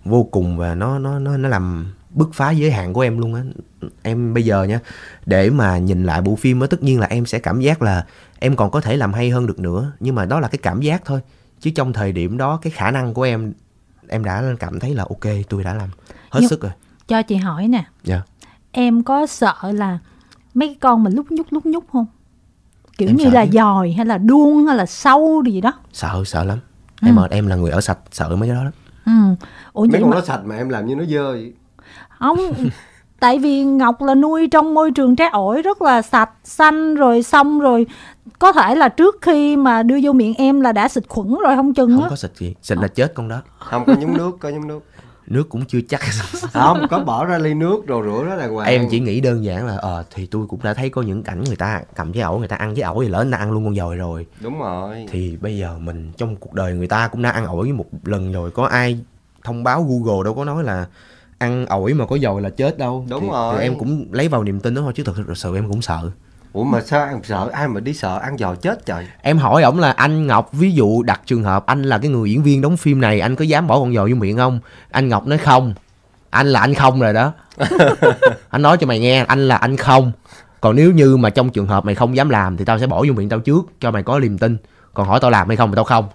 vô cùng và nó nó nó nó làm bứt phá giới hạn của em luôn á em bây giờ nha để mà nhìn lại bộ phim á tất nhiên là em sẽ cảm giác là em còn có thể làm hay hơn được nữa nhưng mà đó là cái cảm giác thôi chứ trong thời điểm đó cái khả năng của em em đã cảm thấy là ok tôi đã làm hết nhưng, sức rồi cho chị hỏi nè yeah. Dạ. em có sợ là mấy con mà lúc nhúc lúc nhúc không kiểu em như là chứ. giòi hay là đuông hay là sâu gì đó sợ sợ lắm ừ. em ừ. em là người ở sạch sợ mấy cái đó lắm ừ. Ủa mấy con mà... nó sạch mà em làm như nó dơ vậy không tại vì ngọc là nuôi trong môi trường trái ổi rất là sạch xanh rồi xong rồi có thể là trước khi mà đưa vô miệng em là đã xịt khuẩn rồi không chừng không đó. có xịt gì xịt là chết con đó không có nhúng nước có nhúng nước nước cũng chưa chắc không có bỏ ra ly nước rồi rửa đó là hoàng em chỉ nghĩ đơn giản là ờ à, thì tôi cũng đã thấy có những cảnh người ta cầm với ổi người ta ăn với ổi thì lỡ người ta ăn luôn con dồi rồi đúng rồi thì bây giờ mình trong cuộc đời người ta cũng đã ăn ổi với một lần rồi có ai thông báo google đâu có nói là ăn ổi mà có dầu là chết đâu đúng thì, rồi thì em cũng lấy vào niềm tin đó thôi chứ thật sự em cũng sợ ủa mà sao em sợ ai mà đi sợ ăn giò chết trời em hỏi ổng là anh ngọc ví dụ đặt trường hợp anh là cái người diễn viên đóng phim này anh có dám bỏ con giò vô miệng không anh ngọc nói không anh là anh không rồi đó anh nói cho mày nghe anh là anh không còn nếu như mà trong trường hợp mày không dám làm thì tao sẽ bỏ vô miệng tao trước cho mày có niềm tin còn hỏi tao làm hay không thì tao không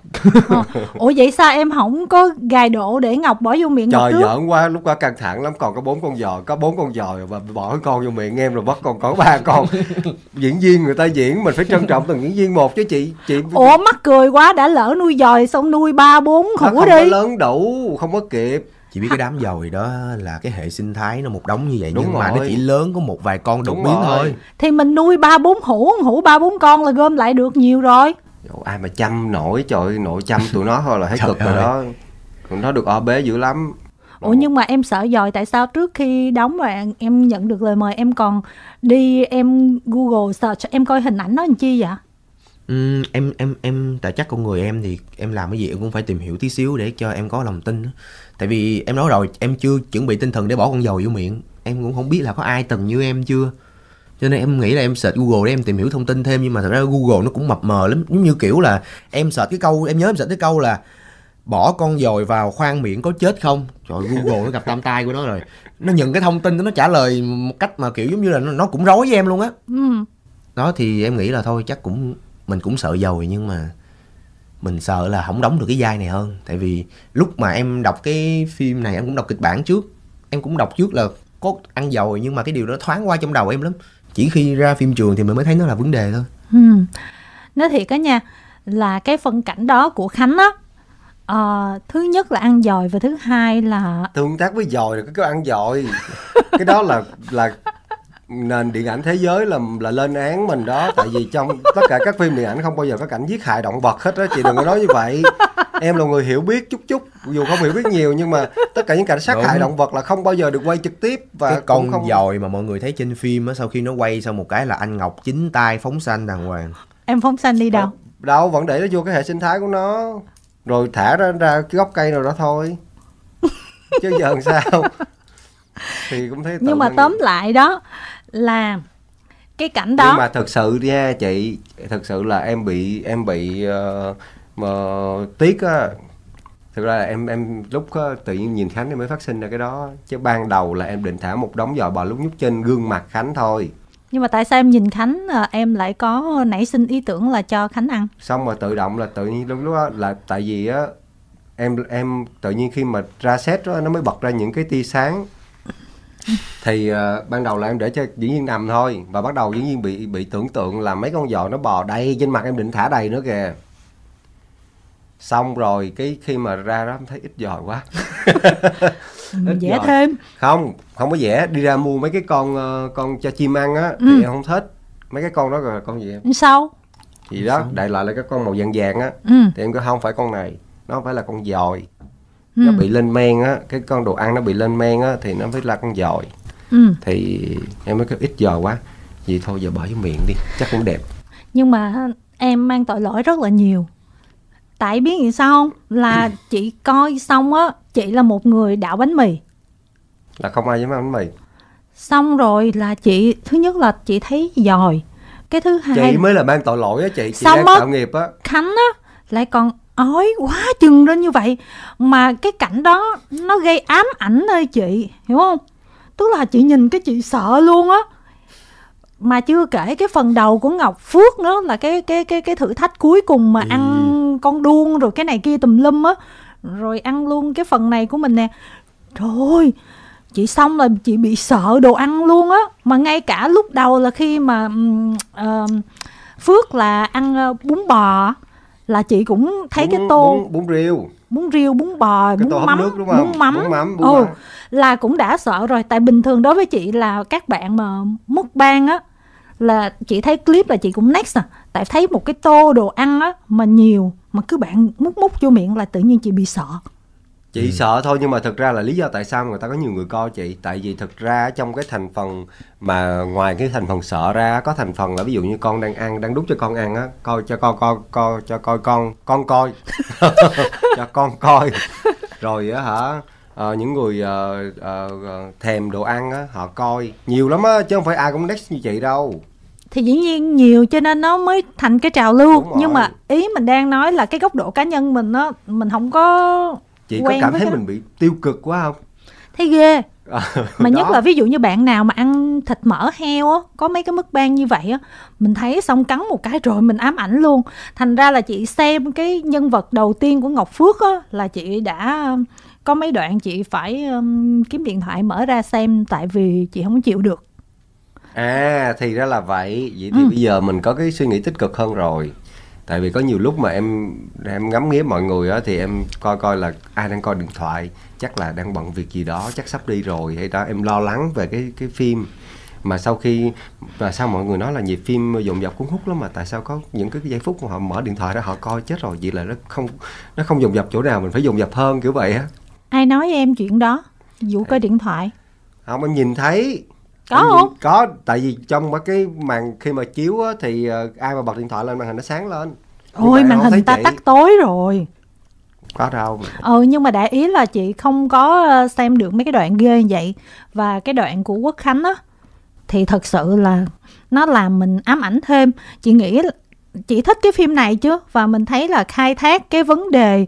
ờ, ủa vậy sao em không có gài độ để ngọc bỏ vô miệng trời giỡn quá lúc qua căng thẳng lắm còn có bốn con giò có bốn con giò và bỏ con vô miệng em rồi bắt còn có ba con diễn viên người ta diễn mình phải trân trọng từng diễn viên một chứ chị chị ủa mắc cười quá đã lỡ nuôi giòi xong nuôi ba bốn khủ không đi có lớn đủ không có kịp chị biết cái đám dồi đó là cái hệ sinh thái nó một đống như vậy Đúng nhưng rồi. mà nó chỉ lớn có một vài con đột biến thôi thì mình nuôi ba bốn hũ hũ ba bốn con là gom lại được nhiều rồi ai mà chăm nổi trời nội chăm tụi nó thôi là thấy cực rồi đó tụi nó được o bế dữ lắm Ủa nhưng mà em sợ dòi tại sao trước khi đóng mà em nhận được lời mời em còn đi em Google search em coi hình ảnh nó làm chi vậy? Ừ, em em em tại chắc con người em thì em làm cái gì em cũng phải tìm hiểu tí xíu để cho em có lòng tin. Tại vì em nói rồi em chưa chuẩn bị tinh thần để bỏ con dầu vô miệng, em cũng không biết là có ai từng như em chưa cho nên em nghĩ là em search google để em tìm hiểu thông tin thêm nhưng mà thật ra google nó cũng mập mờ lắm giống như kiểu là em search cái câu em nhớ em search cái câu là bỏ con dồi vào khoang miệng có chết không trời google nó gặp tam tai của nó rồi nó nhận cái thông tin nó trả lời một cách mà kiểu giống như là nó, nó cũng rối với em luôn á ừ. đó thì em nghĩ là thôi chắc cũng mình cũng sợ dồi nhưng mà mình sợ là không đóng được cái vai này hơn tại vì lúc mà em đọc cái phim này em cũng đọc kịch bản trước em cũng đọc trước là có ăn dầu nhưng mà cái điều đó thoáng qua trong đầu em lắm chỉ khi ra phim trường thì mình mới thấy nó là vấn đề thôi ừ. nói thiệt á nha là cái phân cảnh đó của khánh á Ờ, thứ nhất là ăn dòi và thứ hai là tương tác với dòi là cứ ăn dòi cái đó là là nền điện ảnh thế giới là là lên án mình đó tại vì trong tất cả các phim điện ảnh không bao giờ có cảnh giết hại động vật hết đó chị đừng có nói như vậy em là người hiểu biết chút chút dù không hiểu biết nhiều nhưng mà tất cả những cảnh sát hại động vật là không bao giờ được quay trực tiếp và cái con không... dòi mà mọi người thấy trên phim á sau khi nó quay xong một cái là anh ngọc chính tay phóng xanh đàng hoàng em phóng xanh đi ờ, đâu đâu, vẫn để nó vô cái hệ sinh thái của nó rồi thả ra ra cái gốc cây nào đó thôi chứ giờ làm sao thì cũng thấy nhưng mà tóm lại đó là cái cảnh đó nhưng mà thật sự ra chị thật sự là em bị em bị uh, ờ, mà tiếc á thực ra là em em lúc á, tự nhiên nhìn khánh em mới phát sinh ra cái đó chứ ban đầu là em định thả một đống giò bò lúc nhúc trên gương mặt khánh thôi nhưng mà tại sao em nhìn khánh ờ, em lại có nảy sinh ý tưởng là cho khánh ăn xong mà tự động là tự nhiên lúc lúc đó là tại vì á em em tự nhiên khi mà ra xét nó mới bật ra những cái tia sáng thì uh, ban đầu là em để cho diễn viên nằm thôi và bắt đầu diễn viên bị bị tưởng tượng là mấy con giò nó bò đầy trên mặt em định thả đầy nữa kìa xong rồi cái khi mà ra đó em thấy ít giò quá ít vẽ giò. thêm không không có dễ đi ra mua mấy cái con ờ, con cho chim ăn á ừ. thì em không thích mấy cái con đó là con gì em sao thì đó đại loại là cái con màu vàng vàng á ừ. thì em cứ không phải con này nó phải là con giòi ừ. nó bị lên men á cái con đồ ăn nó bị lên men á thì nó mới là con dòi ừ. thì em mới kêu ít dòi quá vậy thôi giờ bỏ vô miệng đi chắc cũng đẹp nhưng mà em mang tội lỗi rất là nhiều tại biết gì sao không là ừ. chị coi xong á chị là một người đảo bánh mì là không ai dám ăn bánh mì xong rồi là chị thứ nhất là chị thấy giỏi cái thứ hai chị mới là mang tội lỗi á chị chị xong đang á, tạo nghiệp á khánh á lại còn ói quá chừng lên như vậy mà cái cảnh đó nó gây ám ảnh nơi chị hiểu không tức là chị nhìn cái chị sợ luôn á mà chưa kể cái phần đầu của Ngọc Phước nữa là cái cái cái cái thử thách cuối cùng mà ừ. ăn con đuông rồi cái này kia tùm lum á rồi ăn luôn cái phần này của mình nè trời ơi chị xong là chị bị sợ đồ ăn luôn á mà ngay cả lúc đầu là khi mà uh, Phước là ăn ờ, bún bò là chị cũng thấy bún, cái tô bún, bún riêu bún riêu bún bò cái bún mắm, nước đúng không? bún mắm bún mắm bún ừ, mắm. là cũng đã sợ rồi tại bình thường đối với chị là các bạn mà múc ban á là chị thấy clip là chị cũng next à tại thấy một cái tô đồ ăn á mà nhiều mà cứ bạn múc múc vô miệng là tự nhiên chị bị sợ chị ừ. sợ thôi nhưng mà thực ra là lý do tại sao người ta có nhiều người coi chị tại vì thực ra trong cái thành phần mà ngoài cái thành phần sợ ra có thành phần là ví dụ như con đang ăn đang đút cho con ăn á coi cho con coi coi cho coi con con coi cho con coi rồi á hả à, những người à, à, thèm đồ ăn á họ coi nhiều lắm á chứ không phải ai cũng next như chị đâu thì dĩ nhiên nhiều cho nên nó mới thành cái trào lưu nhưng mà ý mình đang nói là cái góc độ cá nhân mình nó mình không có chị có cảm thấy cái... mình bị tiêu cực quá không thấy ghê à, mà đó. nhất là ví dụ như bạn nào mà ăn thịt mỡ heo á có mấy cái mức ban như vậy á mình thấy xong cắn một cái rồi mình ám ảnh luôn thành ra là chị xem cái nhân vật đầu tiên của ngọc phước á là chị đã có mấy đoạn chị phải um, kiếm điện thoại mở ra xem tại vì chị không chịu được à thì ra là vậy vậy thì ừ. bây giờ mình có cái suy nghĩ tích cực hơn rồi tại vì có nhiều lúc mà em em ngắm nghía mọi người á thì em coi coi là ai à, đang coi điện thoại chắc là đang bận việc gì đó chắc sắp đi rồi hay đó em lo lắng về cái cái phim mà sau khi mà sao mọi người nói là nhịp phim dồn dập cuốn hút lắm mà tại sao có những cái giây phút mà họ mở điện thoại ra họ coi chết rồi vậy là nó không nó không dồn dập chỗ nào mình phải dồn dập hơn kiểu vậy á ai nói với em chuyện đó vụ coi điện thoại không em nhìn thấy có không? có tại vì trong cái màn khi mà chiếu á, thì ờ, ai mà bật điện thoại lên màn hình nó sáng lên ôi màn hình ta chị. tắt tối rồi có đâu ừ nhưng mà đại ý là chị không có ờ, xem được mấy cái đoạn ghê như vậy và cái đoạn của quốc khánh á thì thật sự là nó làm mình ám ảnh thêm chị nghĩ chị thích cái phim này chứ và mình thấy là khai thác cái vấn đề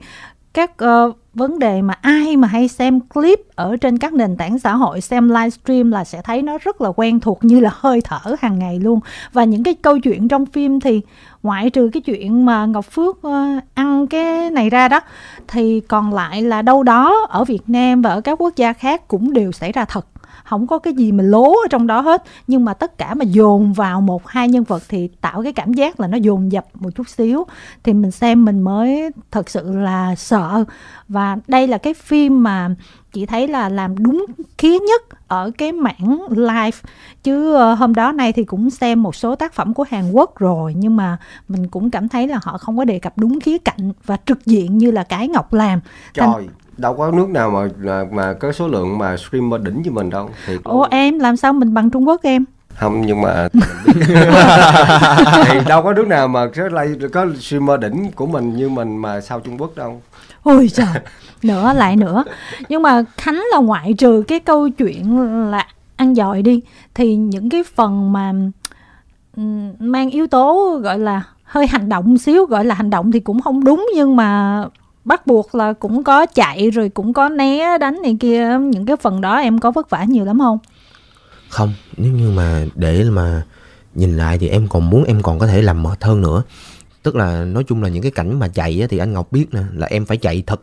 các uh, vấn đề mà ai mà hay xem clip ở trên các nền tảng xã hội xem livestream là sẽ thấy nó rất là quen thuộc như là hơi thở hàng ngày luôn và những cái câu chuyện trong phim thì ngoại trừ cái chuyện mà Ngọc Phước ờ, ăn cái này ra đó thì còn lại là đâu đó ở Việt Nam và ở các quốc gia khác cũng đều xảy ra thật không có cái gì mà lố ở trong đó hết nhưng mà tất cả mà dồn vào một hai nhân vật thì tạo cái cảm giác là nó dồn dập một chút xíu thì mình xem mình mới thật sự là sợ và đây là cái phim mà chị thấy là làm đúng khí nhất ở cái mảng live chứ ờ, hôm đó nay thì cũng xem một số tác phẩm của Hàn Quốc rồi nhưng mà mình cũng cảm thấy là họ không có đề cập đúng khía cạnh và trực diện như là cái Ngọc làm Trời. thành, đâu có nước nào mà mà, mà có số lượng mà streamer đỉnh như mình đâu thì ô em làm sao mình bằng trung quốc em không nhưng mà thì đâu có nước nào mà có, có streamer đỉnh của mình như mình mà sao trung quốc đâu ôi trời nữa lại nữa nhưng mà khánh là ngoại trừ cái câu chuyện là ăn dòi đi thì những cái phần mà mang yếu tố gọi là hơi hành động xíu gọi là hành động thì cũng không đúng nhưng mà bắt buộc là cũng có chạy rồi cũng có né đánh này kia những cái phần đó em có vất vả nhiều lắm không không nếu như mà để mà nhìn lại thì em còn muốn em còn có thể làm mệt hơn nữa tức là nói chung là những cái cảnh mà chạy thì anh ngọc biết nè là em phải chạy thật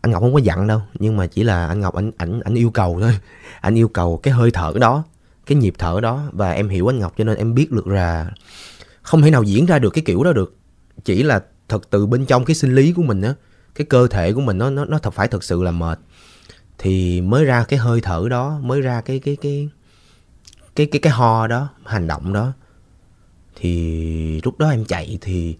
anh ngọc không có dặn đâu nhưng mà chỉ là anh ngọc anh ảnh ảnh yêu cầu thôi anh yêu cầu cái hơi thở đó cái nhịp thở đó và em hiểu anh ngọc cho nên em biết được là không thể nào diễn ra được cái kiểu đó được chỉ là thật từ bên trong cái sinh lý của mình á cái cơ thể của mình nó nó nó thật phải thật sự là mệt thì mới ra cái hơi thở đó mới ra cái cái cái cái cái cái ho đó hành động đó thì lúc đó em chạy thì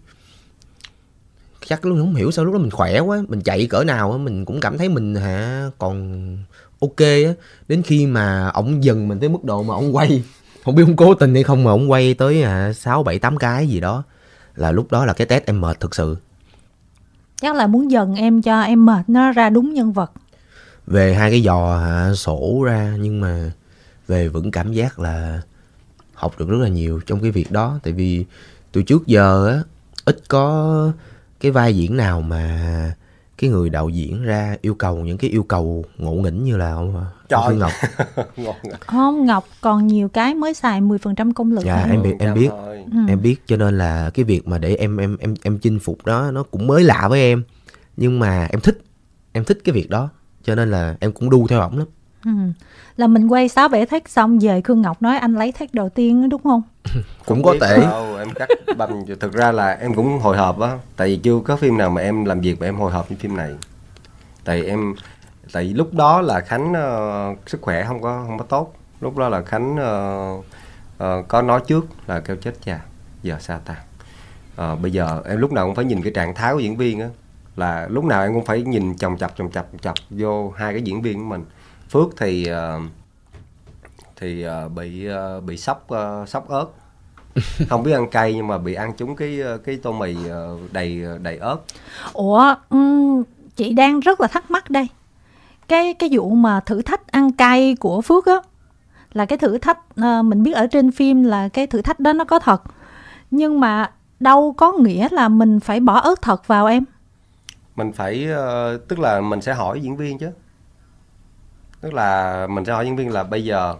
chắc luôn không hiểu sao lúc đó mình khỏe quá mình chạy cỡ nào á mình cũng cảm thấy mình hả còn ok á đến khi mà ổng dần mình tới mức độ mà ổng quay không biết ông cố tình hay không mà ổng quay tới à, sáu bảy tám cái gì đó là lúc đó là cái test em mệt thực sự chắc là muốn dần em cho em mệt nó ra đúng nhân vật về hai cái giò hả sổ ra nhưng mà về vẫn cảm giác là học được rất là nhiều trong cái việc đó tại vì từ trước giờ á ít có cái vai diễn nào mà cái người đạo diễn ra yêu cầu những cái yêu cầu ngộ nghĩnh như là ông, à, Trời. Ngọc không Ngọc còn nhiều cái mới xài 10% công lực dạ, em, em, em biết em biết ừ. em biết cho nên là cái việc mà để em em em em chinh phục đó nó cũng mới lạ với em nhưng mà em thích em thích cái việc đó cho nên là em cũng đu theo ổng lắm Ừ. là mình quay sáu vẻ thách xong về Khương Ngọc nói anh lấy thách đầu tiên đúng không cũng Không có biết thể em cắt bầm thực ra là em cũng hồi hộp á tại vì chưa có phim nào mà em làm việc mà em hồi hộp như phim này tại em tại vì lúc đó là khánh ờ, sức khỏe không có không có tốt lúc đó là khánh ờ, ờ, có nói trước là kêu chết cha giờ sao ta Ờ, bây giờ em lúc nào cũng phải nhìn cái trạng thái của diễn viên á là lúc nào em cũng phải nhìn chồng chập chồng chập chồng vô hai cái diễn viên của mình Phước thì uh, thì uh, bị uh, bị sóc uh, sốc ớt không biết ăn cay nhưng mà bị ăn trúng cái cái tô mì uh, đầy đầy ớt. Ủa um, chị đang rất là thắc mắc đây. Cái cái vụ mà thử thách ăn cay của Phước á là cái thử thách uh, mình biết ở trên phim là cái thử thách đó nó có thật. Nhưng mà đâu có nghĩa là mình phải bỏ ớt thật vào em mình phải uh, tức là mình sẽ hỏi diễn viên chứ tức là mình sẽ hỏi nhân viên là bây giờ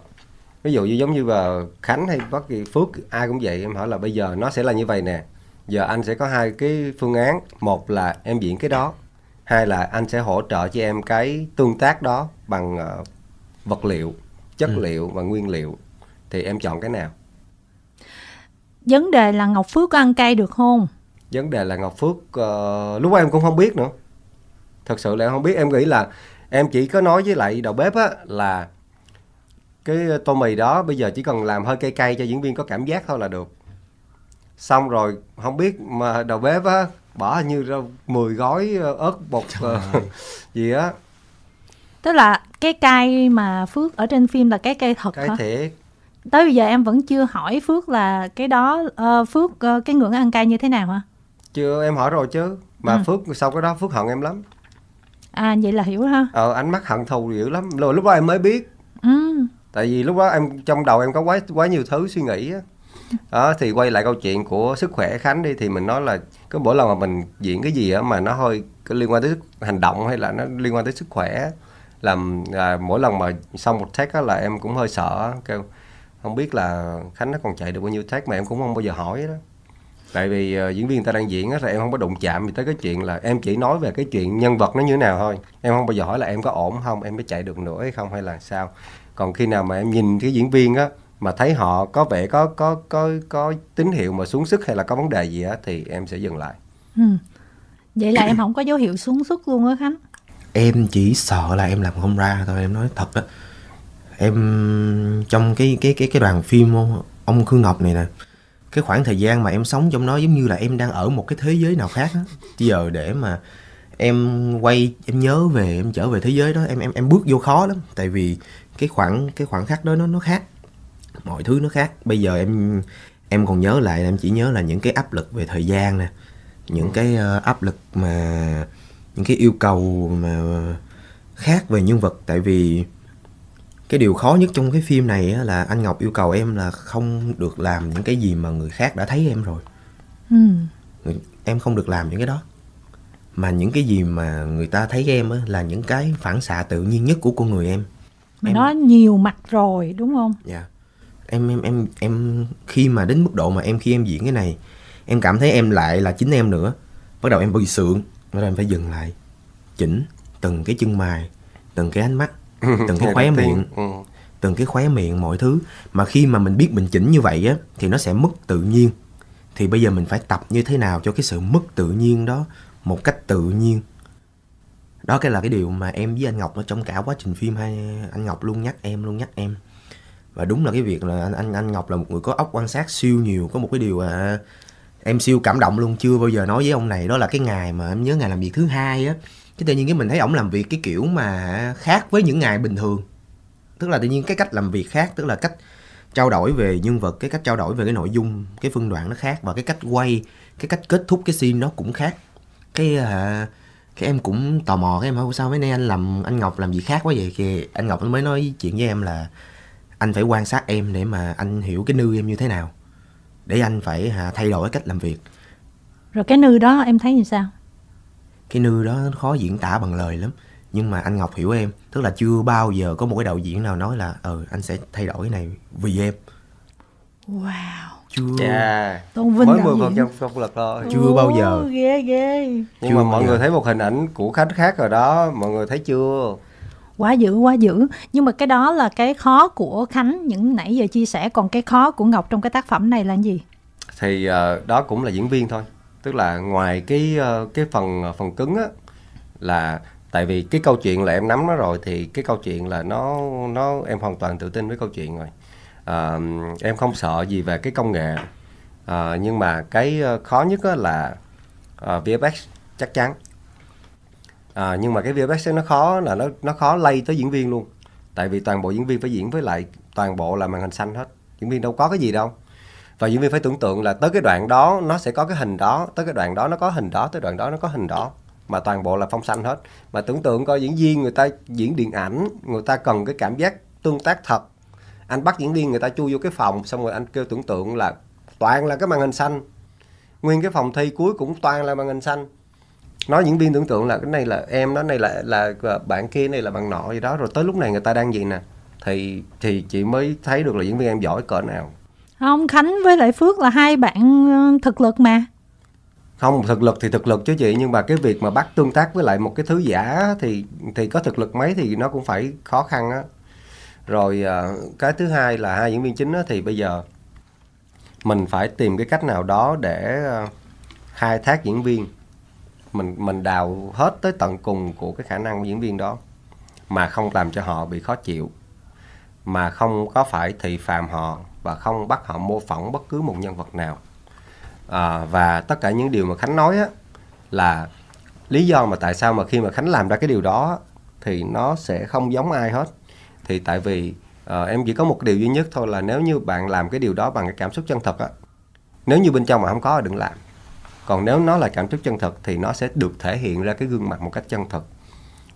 ví dụ như giống như là khánh hay bất kỳ phước ai cũng vậy em hỏi là bây giờ nó sẽ là như vậy nè giờ anh sẽ có hai cái phương án một là em diễn cái đó hai là anh sẽ hỗ trợ cho em cái tương tác đó bằng uh, vật liệu chất ừ. liệu và nguyên liệu thì em chọn cái nào vấn đề là ngọc phước có ăn cay được không vấn đề là ngọc phước uh, lúc đó em cũng không biết nữa thật sự là em không biết em nghĩ là em chỉ có nói với lại đầu bếp á là cái tô mì đó bây giờ chỉ cần làm hơi cay cay cho diễn viên có cảm giác thôi là được xong rồi không biết mà đầu bếp á bỏ như ra 10 gói ờ, ớt bột uh, gì á tức là cái cay mà phước ở trên phim là cái cay thật cái thiệt tới bây giờ em vẫn chưa hỏi phước là cái đó uh, phước uh, cái ngưỡng ăn cay như thế nào hả chưa em hỏi rồi chứ mà ừ. phước sau cái đó phước hận em lắm à vậy là hiểu ha ờ ánh mắt hận thù dữ lắm rồi lúc đó em mới biết ừ. tại vì lúc đó em trong đầu em có quá quá nhiều thứ suy nghĩ á đó thì quay lại câu chuyện của sức khỏe khánh đi thì mình nói là cứ mỗi lần mà mình diễn cái gì á mà nó hơi liên quan tới hành động hay là nó liên quan tới sức khỏe làm là mỗi lần mà xong một test là em cũng hơi sợ kêu không biết là khánh nó còn chạy được bao nhiêu test mà em cũng không bao giờ hỏi đó tại vì uh, diễn viên ta đang diễn á là em không có đụng chạm gì tới cái chuyện là em chỉ nói về cái chuyện nhân vật nó như thế nào thôi em không bao giờ hỏi là em có ổn không em có chạy được nữa hay không hay là sao còn khi nào mà em nhìn cái diễn viên á mà thấy họ có vẻ có có có có tín hiệu mà xuống sức hay là có vấn đề gì á thì em sẽ dừng lại ừ. vậy là em không có dấu hiệu xuống sức luôn á khánh em chỉ sợ là em làm không ra thôi em nói thật á em trong cái cái cái cái đoàn phim ông, ông khương ngọc này nè cái khoảng thời gian mà em sống trong nó giống như là em đang ở một cái thế giới nào khác á giờ để mà em quay em nhớ về em trở về thế giới đó em em em bước vô khó lắm tại vì cái khoảng cái khoảng khắc đó nó nó khác mọi thứ nó khác bây giờ em em còn nhớ lại em chỉ nhớ là những cái áp lực về thời gian nè những ừ. cái ờ, áp lực mà những cái yêu cầu mà khác về nhân vật tại vì cái điều khó nhất trong cái phim này là anh Ngọc yêu cầu em là không được làm những cái gì mà người khác đã thấy em rồi ừ. em không được làm những cái đó mà những cái gì mà người ta thấy em á, là những cái phản xạ tự nhiên nhất của con người em mà em... nó nhiều mặt rồi đúng không dạ yeah. em em em em khi mà đến mức độ mà em khi em diễn cái này em cảm thấy em lại là chính em nữa bắt đầu em bị sượng bắt đầu em phải dừng lại chỉnh từng cái chân mày từng cái ánh mắt từng cái khóe miệng ừ. từng cái khóe miệng mọi thứ mà khi mà mình biết mình chỉnh như vậy á thì nó sẽ mất tự nhiên thì bây giờ mình phải tập như thế nào cho cái sự mất tự nhiên đó một cách tự nhiên đó cái là cái điều mà em với anh Ngọc nó trong cả quá trình phim hay anh Ngọc luôn nhắc em luôn nhắc em và đúng là cái việc là anh anh Ngọc là một người có óc quan sát siêu nhiều có một cái điều à, em siêu cảm động luôn chưa bao giờ nói với ông này đó là cái ngày mà em nhớ ngày làm việc thứ hai á cái tự nhiên cái mình thấy ổng làm việc cái kiểu mà khác với những ngày bình thường tức là tự nhiên cái cách làm việc khác tức là cách trao đổi về nhân vật cái cách trao đổi về cái nội dung cái phân đoạn nó khác và cái cách quay cái cách kết thúc cái scene nó cũng khác cái à, cái em cũng tò mò cái em hỏi sao mấy nay anh làm anh ngọc làm gì khác quá vậy kìa anh ngọc mới nói chuyện với em là anh phải quan sát em để mà anh hiểu cái nư em như thế nào để anh phải à, thay đổi cách làm việc rồi cái nư đó em thấy như sao cái nư đó khó diễn tả bằng lời lắm nhưng mà anh ngọc hiểu em tức là chưa bao giờ có một cái đạo diễn nào nói là ờ ừ, anh sẽ thay đổi cái này vì em wow chưa yeah. tôn vinh mới mười phần trăm công lực thôi chưa Ồ, bao giờ ghê ghê nhưng chưa mà mọi giờ. người thấy một hình ảnh của khách khác rồi đó mọi người thấy chưa quá dữ quá dữ nhưng mà cái đó là cái khó của khánh những nãy giờ chia sẻ còn cái khó của ngọc trong cái tác phẩm này là gì thì uh, đó cũng là diễn viên thôi tức là ngoài cái ờ, cái phần ờ, phần cứng á là tại vì cái câu chuyện là em nắm nó rồi thì cái câu chuyện là nó nó em hoàn toàn tự tin với câu chuyện rồi à, em không sợ gì về cái công nghệ à, nhưng mà cái khó nhất á là à, VFX chắc chắn à, nhưng mà cái VFX nó khó là nó nó khó lay tới diễn viên luôn tại vì toàn bộ diễn viên phải diễn với lại toàn bộ là màn hình xanh hết diễn viên đâu có cái gì đâu và diễn viên phải tưởng tượng là tới cái đoạn đó nó sẽ có cái hình đó tới cái đoạn đó nó có hình đó tới đoạn đó nó có hình đó mà toàn bộ là phong xanh hết mà tưởng tượng coi diễn viên người ta diễn điện ảnh người ta cần cái cảm giác tương tác thật anh bắt diễn viên người ta chui vô cái phòng xong rồi anh kêu tưởng tượng là toàn là cái màn hình xanh nguyên cái phòng thi cuối cũng toàn là màn hình xanh nói diễn viên tưởng tượng là cái này là em đó này là là bạn kia này là bạn nọ gì đó rồi tới lúc này người ta đang gì nè thì thì chị mới thấy được là diễn viên em giỏi cỡ nào không khánh với lại phước là hai bạn ờ, thực lực mà không thực lực thì thực lực chứ chị nhưng mà cái việc mà bắt tương tác với lại một cái thứ giả thì thì có thực lực mấy thì nó cũng phải khó khăn á rồi ờ, cái thứ hai là hai diễn viên chính á, thì bây giờ mình phải tìm cái cách nào đó để ờ, khai thác diễn viên mình mình đào hết tới tận cùng của cái khả năng của diễn viên đó mà không làm cho họ bị khó chịu mà không có phải thị phạm họ và không bắt họ mô phỏng bất cứ một nhân vật nào à, và tất cả những điều mà khánh nói á, là lý do mà tại sao mà khi mà khánh làm ra cái điều đó thì nó sẽ không giống ai hết thì tại vì à, em chỉ có một điều duy nhất thôi là nếu như bạn làm cái điều đó bằng cái cảm xúc chân thật á nếu như bên trong mà không có đừng làm còn nếu nó là cảm xúc chân thật thì nó sẽ được thể hiện ra cái gương mặt một cách chân thật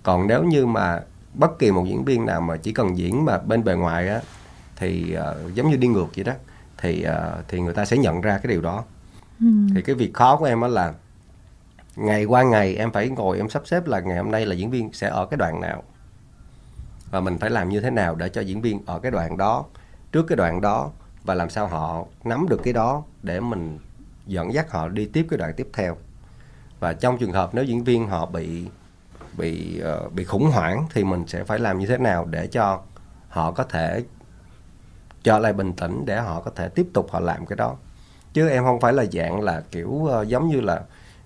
còn nếu như mà bất kỳ một diễn viên nào mà chỉ cần diễn mà bên bề ngoài á thì uh, giống như đi ngược vậy đó thì uh, thì người ta sẽ nhận ra cái điều đó ừ. thì cái việc khó của em á là ngày qua ngày em phải ngồi em sắp xếp là ngày hôm nay là diễn viên sẽ ở cái đoạn nào và mình phải làm như thế nào để cho diễn viên ở cái đoạn đó trước cái đoạn đó và làm sao họ nắm được cái đó để mình dẫn dắt họ đi tiếp cái đoạn tiếp theo và trong trường hợp nếu diễn viên họ bị bị ờ, bị khủng hoảng thì mình sẽ phải làm như thế nào để cho họ có thể trở lại bình tĩnh để họ có thể tiếp tục họ làm cái đó chứ em không phải là dạng là kiểu ờ, giống như là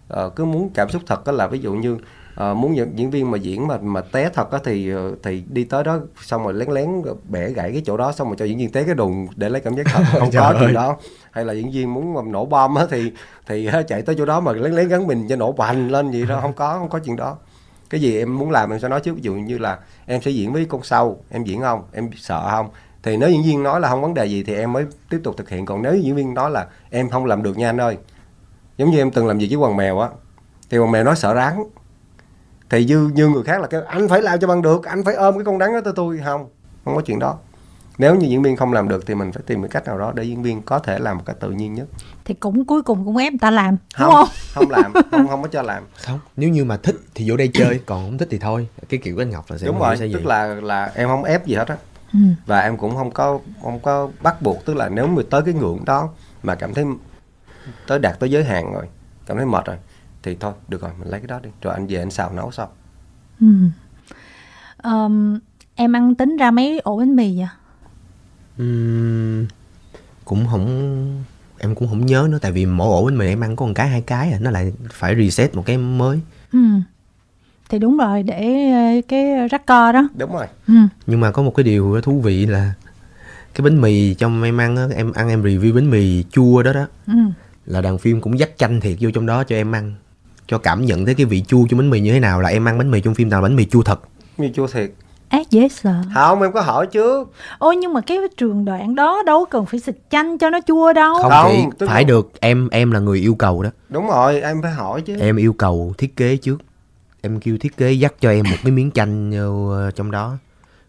ờ, cứ muốn cảm xúc thật đó là ví dụ như uh, muốn diễn, diễn viên mà diễn mà mà té thật á thì thì đi tới đó xong rồi lén lén bẻ gãy cái chỗ đó xong rồi cho diễn viên té cái đùn để lấy cảm giác thật không có chuyện đó hay là diễn viên muốn mà nổ bom á thì thì chạy tới chỗ đó mà lén lén gắn mình cho nổ bành lên gì đó không có không có chuyện đó cái gì em muốn làm em sẽ nói trước ví dụ như là em sẽ diễn với con sâu em diễn không em sợ không thì nếu diễn viên nói là không vấn đề gì thì em mới tiếp tục thực hiện còn nếu diễn viên nói là em không làm được nha anh ơi giống như em từng làm gì với hoàng mèo á thì hoàng mèo nói sợ rắn thì như như người khác là cái anh phải làm cho bằng được anh phải ôm cái con rắn đó tới tôi không không có chuyện đó nếu như diễn viên không làm được thì mình phải tìm một cách nào đó để diễn viên có thể làm một cách tự nhiên nhất thì cũng cuối cùng cũng ép ta làm không không, không làm không không có cho làm không nếu như mà thích thì vô đây chơi còn không thích thì thôi cái kiểu của anh ngọc là sẽ đúng rồi sẽ tức vậy. là là em không ép gì hết á ừ. và em cũng không có không có bắt buộc tức là nếu mà tới cái ngưỡng đó mà cảm thấy tới đạt tới giới hạn rồi cảm thấy mệt rồi thì thôi được rồi mình lấy cái đó đi rồi anh về anh xào nấu xong ừ. um, em ăn tính ra mấy ổ bánh mì vậy cũng không em cũng không nhớ nữa tại vì mỗi ổ bánh mì em ăn có một cái hai cái à nó lại phải reset một cái mới ừ. thì đúng rồi để ờ, cái rắc co đó đúng rồi ừ. nhưng mà có một cái điều thú vị là cái bánh mì trong em ăn đó, em ăn em review bánh mì chua đó đó ừ. là đoàn phim cũng dắt chanh thiệt vô trong đó cho em ăn cho cảm nhận thấy cái vị chua cho bánh mì như thế nào là em ăn bánh mì trong phim nào bánh mì chua thật mì chua thiệt ác dễ sợ không em có hỏi trước ôi nhưng mà cái trường đoạn đó đâu cần phải xịt chanh cho nó chua đâu không, không thì phải không. được em em là người yêu cầu đó đúng rồi em phải hỏi chứ em yêu cầu thiết kế trước em kêu thiết kế dắt cho em một cái miếng chanh ờ, trong đó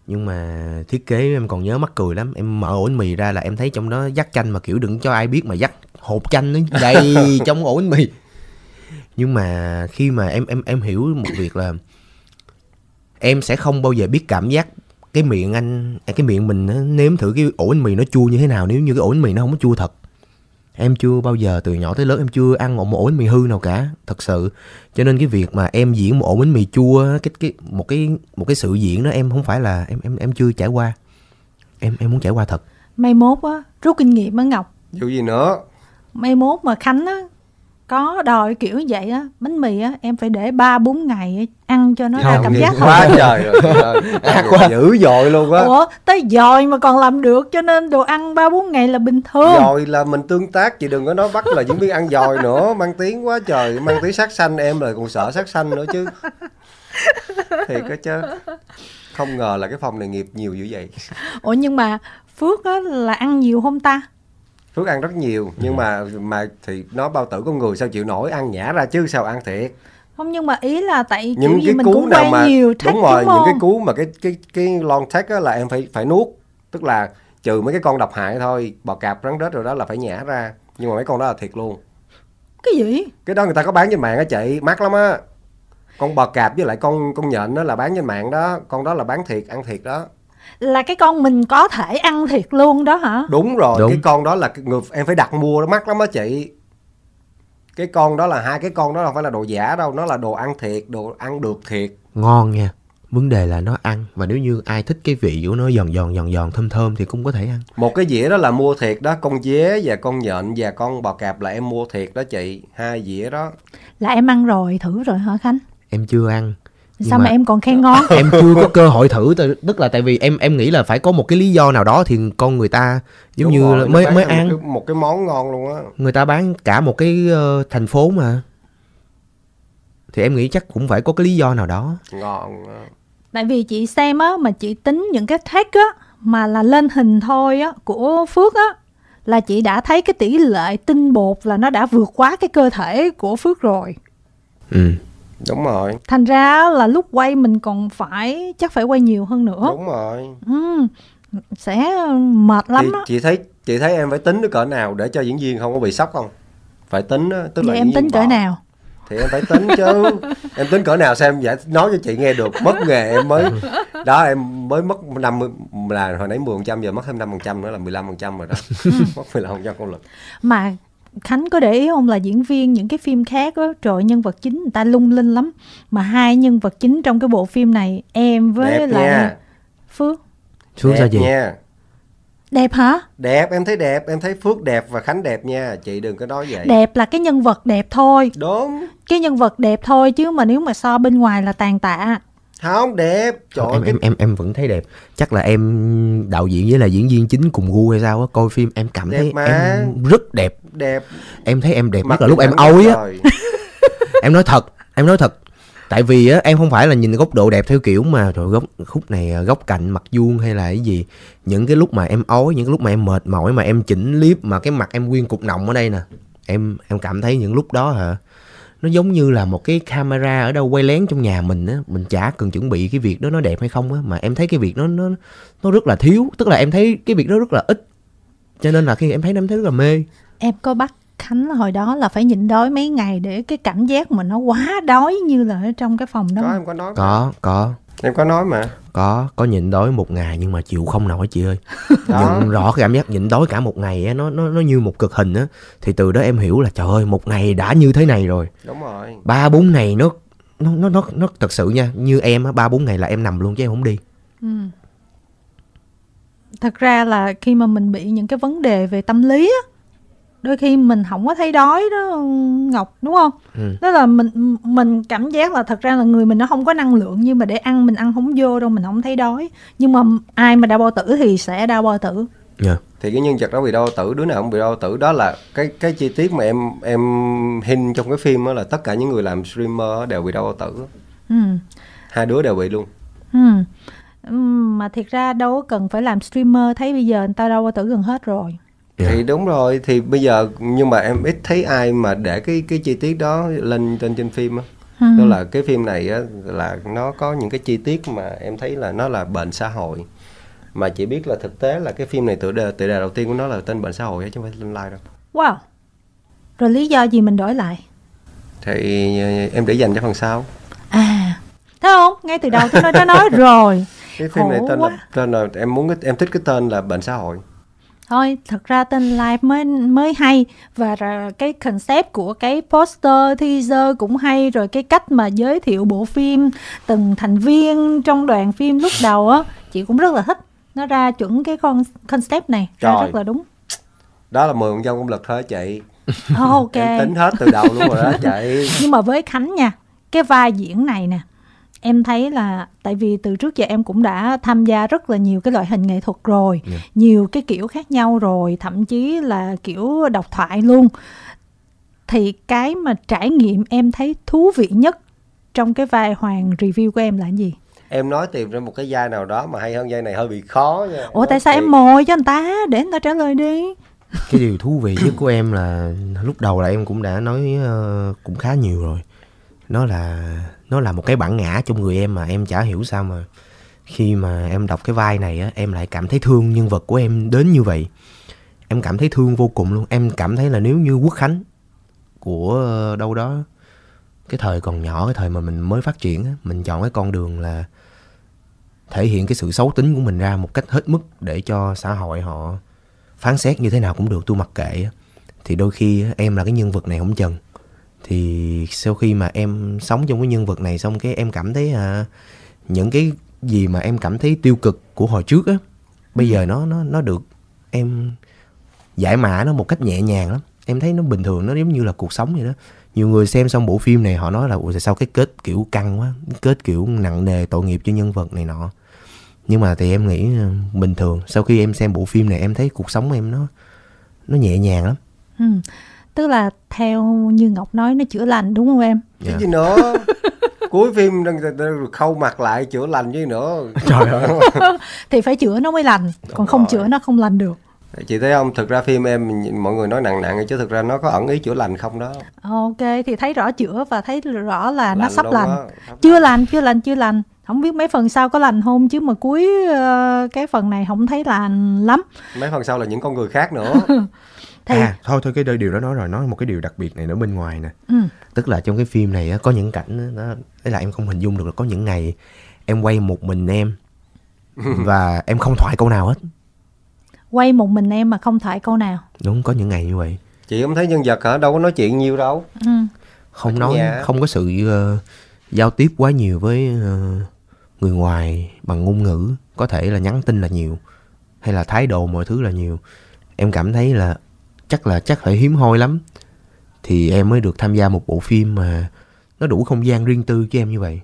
nhưng mà thiết kế em còn nhớ mắc cười lắm em mở ổ bánh mì ra là em thấy trong đó dắt chanh mà kiểu đừng cho ai biết mà dắt hộp chanh nó đầy trong ổ bánh mì nhưng mà khi mà em em em hiểu một việc là em sẽ không bao giờ biết cảm giác cái miệng anh à, cái miệng mình nếm thử cái ổ bánh mì nó chua như thế nào nếu như cái ổ bánh mì nó không có chua thật em chưa bao giờ từ nhỏ tới lớn em chưa ăn một ổ bánh mì hư nào cả thật sự cho nên cái việc mà em diễn một ổ bánh mì chua cái cái một cái một cái sự diễn đó em không phải là em em em chưa trải qua em em muốn trải qua thật mai mốt á rút kinh nghiệm á ngọc vụ gì nữa mai mốt mà khánh á có đòi kiểu vậy á bánh mì á em phải để ba bốn ngày ăn cho nó không, ra cảm giác quá rồi. trời rồi quá dữ dội luôn á ủa tới dòi mà còn làm được cho nên đồ ăn ba bốn ngày là bình thường dòi là mình tương tác chị đừng có nói bắt là những viên ăn dòi nữa mang tiếng quá trời mang tiếng sát xanh em rồi còn sợ sát xanh nữa chứ thì á chứ không ngờ là cái phòng này nghiệp nhiều dữ vậy ủa nhưng mà phước á là ăn nhiều không ta thuốc ăn rất nhiều nhưng ừ. mà mà thì nó bao tử con người sao chịu nổi ăn nhả ra chứ sao ăn thiệt không nhưng mà ý là tại những cái gì mình cú cũng nào mà nhiều thách, đúng rồi đúng những cái cú mà cái cái cái lon thách á là em phải phải nuốt tức là trừ mấy cái con độc hại thôi bò cạp rắn rết rồi đó là phải nhả ra nhưng mà mấy con đó là thiệt luôn cái gì cái đó người ta có bán trên mạng á chị mắc lắm á con bò cạp với lại con con nhện nó là bán trên mạng đó con đó là bán thiệt ăn thiệt đó là cái con mình có thể ăn thiệt luôn đó hả đúng rồi đúng. cái con đó là người em phải đặt mua nó mắc lắm á chị cái con đó là hai cái con đó không phải là đồ giả đâu nó là đồ ăn thiệt đồ ăn được thiệt ngon nha vấn đề là nó ăn và nếu như ai thích cái vị của nó giòn giòn giòn giòn thơm thơm thì cũng có thể ăn một cái dĩa đó là mua thiệt đó con dế và con nhện và con bò cạp là em mua thiệt đó chị hai dĩa đó là em ăn rồi thử rồi hả khánh em chưa ăn sao mà, mà em còn khen ngon em chưa có cơ hội thử tức là tại vì em em nghĩ là phải có một cái lý do nào đó thì con người ta giống Đúng như rồi, mới mới ăn một cái, món ngon luôn á người ta bán cả một cái uh, thành phố mà thì em nghĩ chắc cũng phải có cái lý do nào đó ngon tại vì chị xem á mà chị tính những cái thách á mà là lên hình thôi á của phước á là chị đã thấy cái tỷ lệ tinh bột là nó đã vượt quá cái cơ thể của phước rồi ừ đúng rồi thành ra là lúc quay mình còn phải chắc phải quay nhiều hơn nữa đúng rồi ừ sẽ mệt lắm chị, đó. chị thấy chị thấy em phải tính cái cỡ nào để cho diễn viên không có bị sốc không phải tính tức Vậy là em tính cỡ bỏ. nào thì em phải tính chứ em tính cỡ nào xem giải dạ, nói cho chị nghe được mất nghề em mới đó em mới mất 50 là hồi nãy 10 phần trăm giờ mất thêm 5 phần trăm nữa là 15 phần trăm rồi đó ừ. mất 15 phần trăm công lực mà Khánh có để ý không là diễn viên những cái phim khác đó, trời nhân vật chính người ta lung linh lắm mà hai nhân vật chính trong cái bộ phim này em với Đẹp lại nha. Phước Phước sao Đẹp chị? nha. đẹp hả Đẹp, em thấy đẹp, em thấy Phước đẹp và Khánh đẹp nha. Chị đừng có nói vậy. đẹp là cái nhân vật đẹp thôi Đúng. cái nhân vật đẹp thôi chứ mà nếu mà so bên ngoài là tàn tạ không đẹp trời em, cái... em em em vẫn thấy đẹp chắc là em đạo diễn với là diễn viên chính cùng gu hay sao á coi phim em cảm đẹp thấy mà. em rất đẹp đẹp em thấy em đẹp nhất là lúc em ối á em nói thật em nói thật tại vì á em không phải là nhìn góc độ đẹp theo kiểu mà rồi góc khúc này à, góc cạnh mặt vuông hay là cái gì những cái lúc mà em ói những cái lúc mà em mệt mỏi mà em chỉnh clip mà cái mặt em nguyên cục nọng ở đây nè em em cảm thấy những lúc đó hả nó giống như là một cái camera ở đâu quay lén trong nhà mình á mình chả cần chuẩn bị cái việc đó nó đẹp hay không á mà em thấy cái việc nó nó nó rất là thiếu tức là em thấy cái việc đó rất là ít cho nên là khi em thấy em thấy rất là mê em có bắt Khánh hồi đó là phải nhịn đói mấy ngày để cái cảm giác mà nó quá đói như là ở trong cái phòng đó. Có em có nói. Có, có. Em có nói mà có có nhịn đói một ngày nhưng mà chịu không nổi chị ơi nhận rõ cảm giác nhịn đói cả một ngày á nó nó nó như một cực hình á thì từ đó em hiểu là trời ơi một ngày đã như thế này rồi đúng rồi ba bốn ngày nó nó nó nó nó thật sự nha như em á ba bốn ngày là em nằm luôn chứ em không đi ừ. thật ra là khi mà mình bị những cái vấn đề về tâm lý á đôi khi mình không có thấy đói đó ngọc đúng không ừ. đó là mình mình cảm giác là thật ra là người mình nó không có năng lượng nhưng mà để ăn mình ăn không vô đâu mình không thấy đói nhưng mà ai mà đau bao tử thì sẽ đau bao tử yeah. Dạ. thì cái nhân vật đó bị đau tử đứa nào cũng bị đau tử đó là cái cái chi tiết mà em em hình trong cái phim đó là tất cả những người làm streamer đều bị đau tử ừ. hai đứa đều bị luôn ừ. mà thiệt ra đâu cần phải làm streamer thấy bây giờ người ta đau bao tử gần hết rồi Yeah. Dạ. thì đúng rồi thì bây giờ nhưng mà em ít thấy ai mà để cái cái chi tiết đó lên trên trên phim á ừ. tức là cái phim này á là nó có những cái chi tiết mà em thấy là nó là bệnh xã hội mà chỉ biết là thực tế là cái phim này tựa đề tựa đề đầu tiên của nó là tên bệnh xã hội chứ không phải tên lai đâu wow rồi lý do gì mình đổi lại thì ờ, em để dành cho phần sau à thấy không ngay từ đầu tôi nói đã nói rồi cái phim Khổ này tên quá. là tên là em muốn em thích cái tên là bệnh xã hội thôi thật ra tên live mới mới hay và cái concept của cái poster teaser cũng hay rồi cái cách mà giới thiệu bộ phim từng thành viên trong đoàn phim lúc đầu á chị cũng rất là thích nó ra chuẩn cái con concept này Trời. ra rất là đúng đó là 10 con công lực thôi chị ok em tính hết từ đầu luôn rồi đó chị nhưng mà với khánh nha cái vai diễn này nè em thấy là tại vì từ trước giờ em cũng đã tham gia rất là nhiều cái loại hình nghệ thuật rồi yeah. Dạ. nhiều cái kiểu khác nhau rồi thậm chí là kiểu độc thoại luôn thì cái mà trải nghiệm em thấy thú vị nhất trong cái vai hoàng review của em là gì em nói tìm ra một cái vai nào đó mà hay hơn vai này hơi bị khó nha ủa tại sao thì... em mồi cho anh ta để anh ta trả lời đi cái điều thú vị nhất của em là lúc đầu là em cũng đã nói uh, cũng khá nhiều rồi nó là nó là một cái bản ngã trong người em mà em chả hiểu sao mà khi mà em đọc cái vai này á em lại cảm thấy thương nhân vật của em đến như vậy em cảm thấy thương vô cùng luôn em cảm thấy là nếu như quốc khánh của ờ, đâu đó cái thời còn nhỏ cái thời mà mình mới phát triển mình chọn cái con đường là thể hiện cái sự xấu tính của mình ra một cách hết mức để cho xã hội họ phán xét như thế nào cũng được tôi mặc kệ thì đôi khi em là cái nhân vật này không chừng thì sau khi mà em sống trong cái nhân vật này xong cái em cảm thấy à, những cái gì mà em cảm thấy tiêu cực của hồi trước á bây ừ. giờ nó nó nó được em giải mã nó một cách nhẹ nhàng lắm em thấy nó bình thường nó giống như là cuộc sống vậy đó nhiều người xem xong bộ phim này họ nói là ủa sao cái kết kiểu căng quá kết kiểu nặng nề tội nghiệp cho nhân vật này nọ nhưng mà thì em nghĩ à, bình thường sau khi em xem bộ phim này em thấy cuộc sống em nó nó nhẹ nhàng lắm ừ tức là theo như ngọc nói nó chữa lành đúng không em yeah. chứ dạ. gì nữa cuối phim đang khâu mặt lại chữa lành với nữa trời ơi thì phải chữa nó mới lành đúng còn không chữa nó không lành được chị thấy không thực ra phim em mọi người nói nặng nặng chứ thực ra nó có ẩn ý chữa lành không đó ok thì thấy rõ chữa và thấy rõ là lành nó sắp lành đó. chưa lành chưa lành chưa lành không biết mấy phần sau có lành không chứ mà cuối uh, cái phần này không thấy lành lắm mấy phần sau là những con người khác nữa thì à, thôi thôi cái điều đó nói rồi nói một cái điều đặc biệt này nữa bên ngoài nè ừ. tức là trong cái phim này có những cảnh nó là em không hình dung được là có những ngày em quay một mình em và em không thoại câu nào hết quay một mình em mà không thoại câu nào đúng có những ngày như vậy chị không thấy nhân vật hả đâu có nói chuyện nhiều đâu ừ. không nói nhà. không có sự uh, giao tiếp quá nhiều với uh, người ngoài bằng ngôn ngữ có thể là nhắn tin là nhiều hay là thái độ mọi thứ là nhiều em cảm thấy là chắc là chắc phải hiếm hoi lắm thì em mới được tham gia một bộ phim mà nó đủ không gian riêng tư cho em như vậy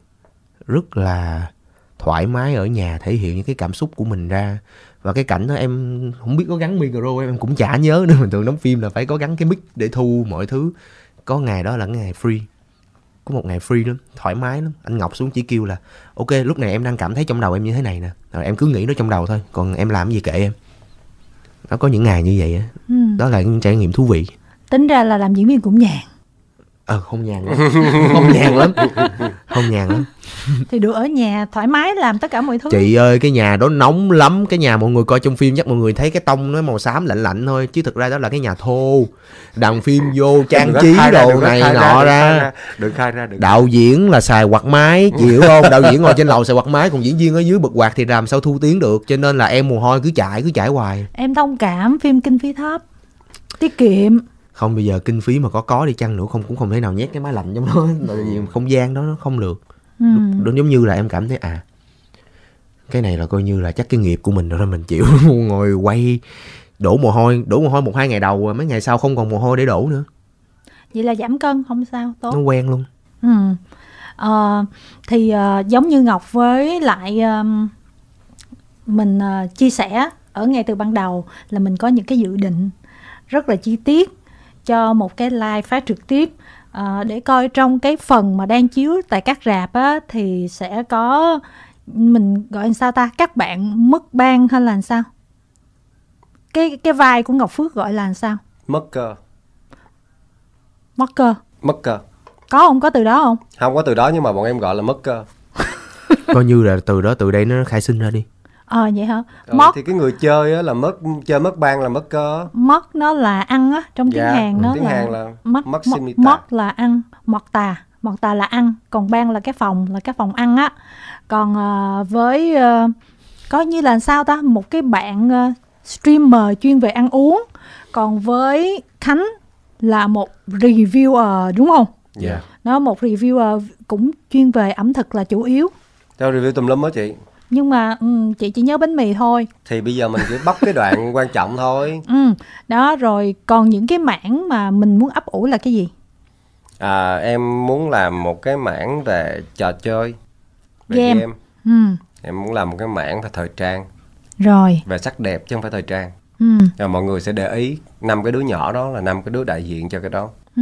rất là thoải mái ở nhà thể hiện những cái cảm xúc của mình ra và cái cảnh đó em không biết có gắn micro em, cũng chả nhớ nữa mình thường đóng phim là phải có gắn cái mic để thu mọi thứ có ngày đó là ngày free có một ngày free lắm thoải mái lắm anh ngọc xuống chỉ kêu là ok lúc này em đang cảm thấy trong đầu em như thế này nè rồi em cứ nghĩ nó trong đầu thôi còn em làm gì kệ em nó có những ngày như vậy á, ừ. đó là những trải nghiệm thú vị tính ra là làm diễn viên cũng nhàn ờ không nhàn lắm không nhàn lắm không nhàn lắm thì được ở nhà thoải mái làm tất cả mọi thứ chị ơi cái nhà đó nóng lắm cái nhà mọi người coi trong phim chắc mọi người thấy cái tông nó màu xám lạnh lạnh thôi chứ thực ra đó là cái nhà thô đằng phim vô trang trí đồ này nọ ra đừng khai ra đừng đạo diễn là xài quạt máy chịu không đạo diễn ngồi trên lầu xài quạt máy còn diễn viên ở dưới bực quạt thì làm sao thu tiếng được cho nên là em mồ hôi cứ chạy cứ chạy hoài em thông cảm phim kinh phí thấp tiết kiệm không bây giờ kinh phí mà có có đi chăng nữa không cũng không thể nào nhét cái máy lạnh trong đó ừ. tại vì không gian đó nó không được ừ. đúng giống như là em cảm thấy à cái này là coi như là chắc cái nghiệp của mình rồi đó mình chịu ngồi quay đổ mồ hôi đổ mồ hôi một hai ngày đầu mấy ngày sau không còn mồ hôi để đổ nữa vậy là giảm cân không sao tốt nó quen luôn ừ à, thì à, giống như ngọc với lại à, mình à, chia sẻ ở ngay từ ban đầu là mình có những cái dự định rất là chi tiết cho một cái live phát trực tiếp à, để coi trong cái phần mà đang chiếu tại các rạp á, thì sẽ có mình gọi sao ta các bạn mất ban hay là sao cái cái vai của ngọc phước gọi là sao mất cơ mất cơ mất cơ có không có từ đó không không có từ đó nhưng mà bọn em gọi là mất cơ coi như là từ đó từ đây nó khai sinh ra đi ờ à, vậy hả mất thì cái người chơi á là mất chơi mất ban là mất cơ mất nó là ăn á trong tiếng dạ, hàn nó tiếng là, hàn là mất mất mất, là ăn mọt tà mọt tà là ăn còn ban là cái phòng là cái phòng ăn á còn uh, với uh, có như là sao ta một cái bạn uh, streamer chuyên về ăn uống còn với khánh là một reviewer đúng không dạ yeah. nó một reviewer cũng chuyên về ẩm thực là chủ yếu cho review tùm lum á chị nhưng mà um, chị chỉ nhớ bánh mì thôi thì bây giờ mình chỉ bóc cái đoạn quan trọng thôi ừ đó rồi còn những cái mảng mà mình muốn ấp ủ là cái gì à, em muốn làm một cái mảng về trò chơi về game, game. Ừ. em muốn làm một cái mảng về thời trang rồi về sắc đẹp chứ không phải thời trang ừ. rồi mọi người sẽ để ý năm cái đứa nhỏ đó là năm cái đứa đại diện cho cái đó ừ.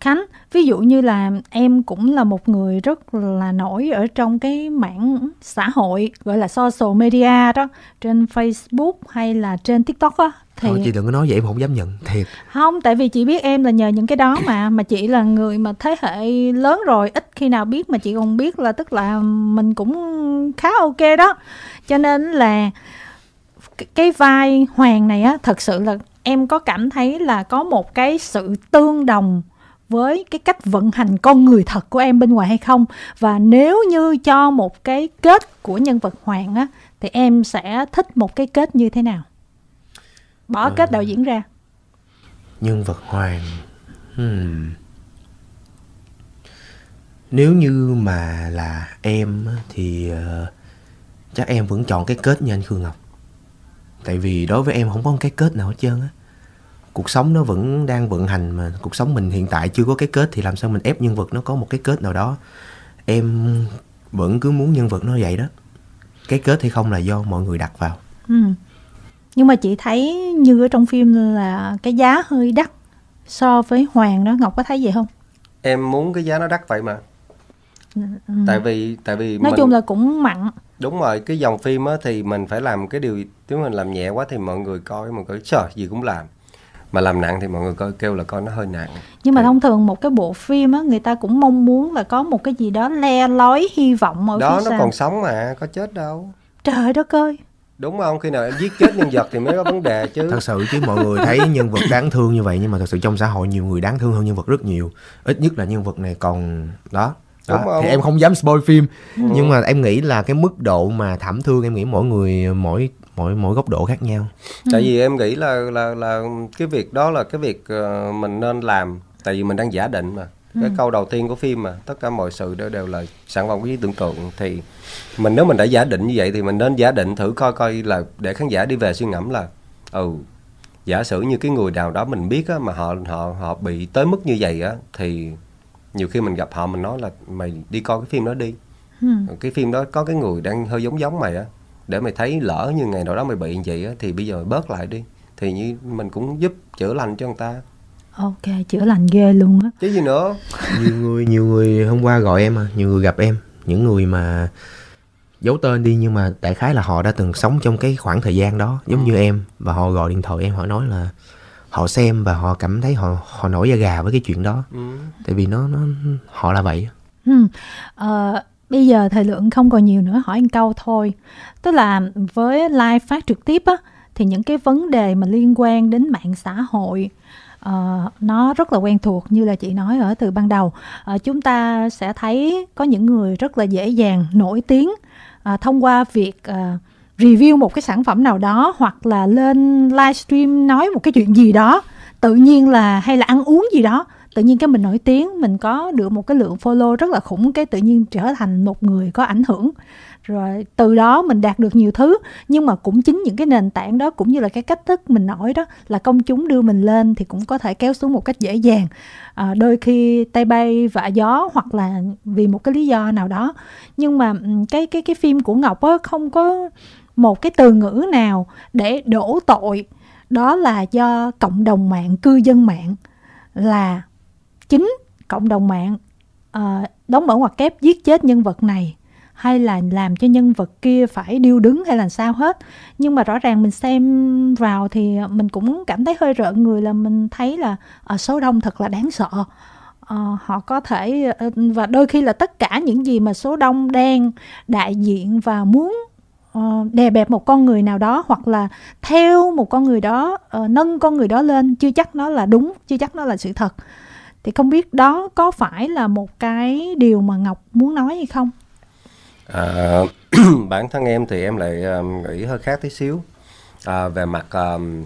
Khánh, ví dụ như là em cũng là một người rất là nổi ở trong cái mạng xã hội gọi là social media đó, trên Facebook hay là trên TikTok á thì Thôi, chị đừng có nói vậy em không dám nhận thiệt. Không, tại vì chị biết em là nhờ những cái đó mà mà chị là người mà thế hệ lớn rồi, ít khi nào biết mà chị còn biết là tức là mình cũng khá ok đó. Cho nên là cái vai hoàng này á thật sự là em có cảm thấy là có một cái sự tương đồng với cái cách vận hành con người thật của em bên ngoài hay không và nếu như cho một cái kết của nhân vật hoàng á thì em sẽ thích một cái kết như thế nào bỏ ừ. kết đạo diễn ra nhân vật hoàng hmm. nếu như mà là em thì ờ, chắc em vẫn chọn cái kết như anh khương ngọc tại vì đối với em không có một cái kết nào hết trơn á cuộc sống nó vẫn đang vận hành mà cuộc sống mình hiện tại chưa có cái kết thì làm sao mình ép nhân vật nó có một cái kết nào đó em vẫn cứ muốn nhân vật nó vậy đó cái kết hay không là do mọi người đặt vào ừ. nhưng mà chị thấy như ở trong phim là cái giá hơi đắt so với hoàng đó ngọc có thấy vậy không em muốn cái giá nó đắt vậy mà ừ. tại vì tại vì nói mình... chung là cũng mặn đúng rồi cái dòng phim á thì mình phải làm cái điều nếu mình làm nhẹ quá thì mọi người coi mọi người trời gì cũng làm mà làm nặng thì mọi người coi kêu là coi nó hơi nặng nhưng mà thông thường một cái bộ phim á người ta cũng mong muốn là có một cái gì đó le lói hy vọng ở đó nó sao. còn sống mà có chết đâu trời đất ơi đúng không khi nào em giết chết nhân vật thì mới có vấn đề chứ thật sự chứ mọi người thấy nhân vật đáng thương như vậy nhưng mà thật sự trong xã hội nhiều người đáng thương hơn nhân vật rất nhiều ít nhất là nhân vật này còn đó đó. Đúng không? thì em không dám spoil phim ừ. nhưng mà em nghĩ là cái mức độ mà thảm thương em nghĩ mỗi người mỗi mỗi mỗi góc độ khác nhau tại ừ. vì em nghĩ là là là cái việc đó là cái việc ờ, mình nên làm tại vì mình đang giả định mà ừ. cái ừ. câu đầu tiên của phim mà tất cả mọi sự đều, đều là sản phẩm của trí tưởng tượng thì mình nếu mình đã giả định như vậy thì mình nên giả định thử coi coi là để khán giả đi về suy ngẫm là ừ giả sử như cái người nào đó mình biết á, mà họ họ họ bị tới mức như vậy á thì nhiều khi mình gặp họ mình nói là mày đi coi cái phim đó đi ừ. cái phim đó có cái người đang hơi giống giống mày á để mày thấy lỡ như ngày nào đó mày bị như vậy thì bây giờ mày bớt lại đi thì như mình cũng giúp chữa lành cho người ta ok chữa lành ghê luôn á chứ gì nữa nhiều người nhiều người hôm qua gọi em à nhiều người gặp em những người mà giấu tên đi nhưng mà đại khái là họ đã từng sống trong cái khoảng thời gian đó giống ừ. như em và họ gọi điện thoại em họ nói là họ xem và họ cảm thấy họ họ nổi da gà với cái chuyện đó ừ. tại vì nó nó họ là vậy ừ. ờ, bây giờ thời lượng không còn nhiều nữa hỏi anh câu thôi tức là với live phát trực tiếp á thì những cái vấn đề mà liên quan đến mạng xã hội uh, nó rất là quen thuộc như là chị nói ở từ ban đầu uh, chúng ta sẽ thấy có những người rất là dễ dàng nổi tiếng uh, thông qua việc uh, review một cái sản phẩm nào đó hoặc là lên livestream nói một cái chuyện gì đó tự nhiên là hay là ăn uống gì đó tự nhiên cái mình nổi tiếng mình có được một cái lượng follow rất là khủng cái tự nhiên trở thành một người có ảnh hưởng rồi từ đó mình đạt được nhiều thứ nhưng mà cũng chính những cái nền tảng đó cũng như là cái cách thức mình nổi đó là công chúng đưa mình lên thì cũng có thể kéo xuống một cách dễ dàng à, đôi khi tay bay vạ gió hoặc là vì một cái lý do nào đó nhưng mà cái cái cái phim của ngọc á không có một cái từ ngữ nào để đổ tội đó là do cộng đồng mạng cư dân mạng là chính cộng đồng mạng uh, đóng mở ngoặc kép giết chết nhân vật này hay là làm cho nhân vật kia phải điêu đứng hay là sao hết nhưng mà rõ ràng mình xem vào thì mình cũng cảm thấy hơi rợn người là mình thấy là uh, số đông thật là đáng sợ uh, họ có thể uh, và đôi khi là tất cả những gì mà số đông đang đại diện và muốn uh, đè bẹp một con người nào đó hoặc là theo một con người đó uh, nâng con người đó lên chưa chắc nó là đúng chưa chắc nó là sự thật thì không biết đó có phải là một cái điều mà ngọc muốn nói hay không à, bản thân em thì em lại um, nghĩ hơi khác tí xíu à, về mặt um,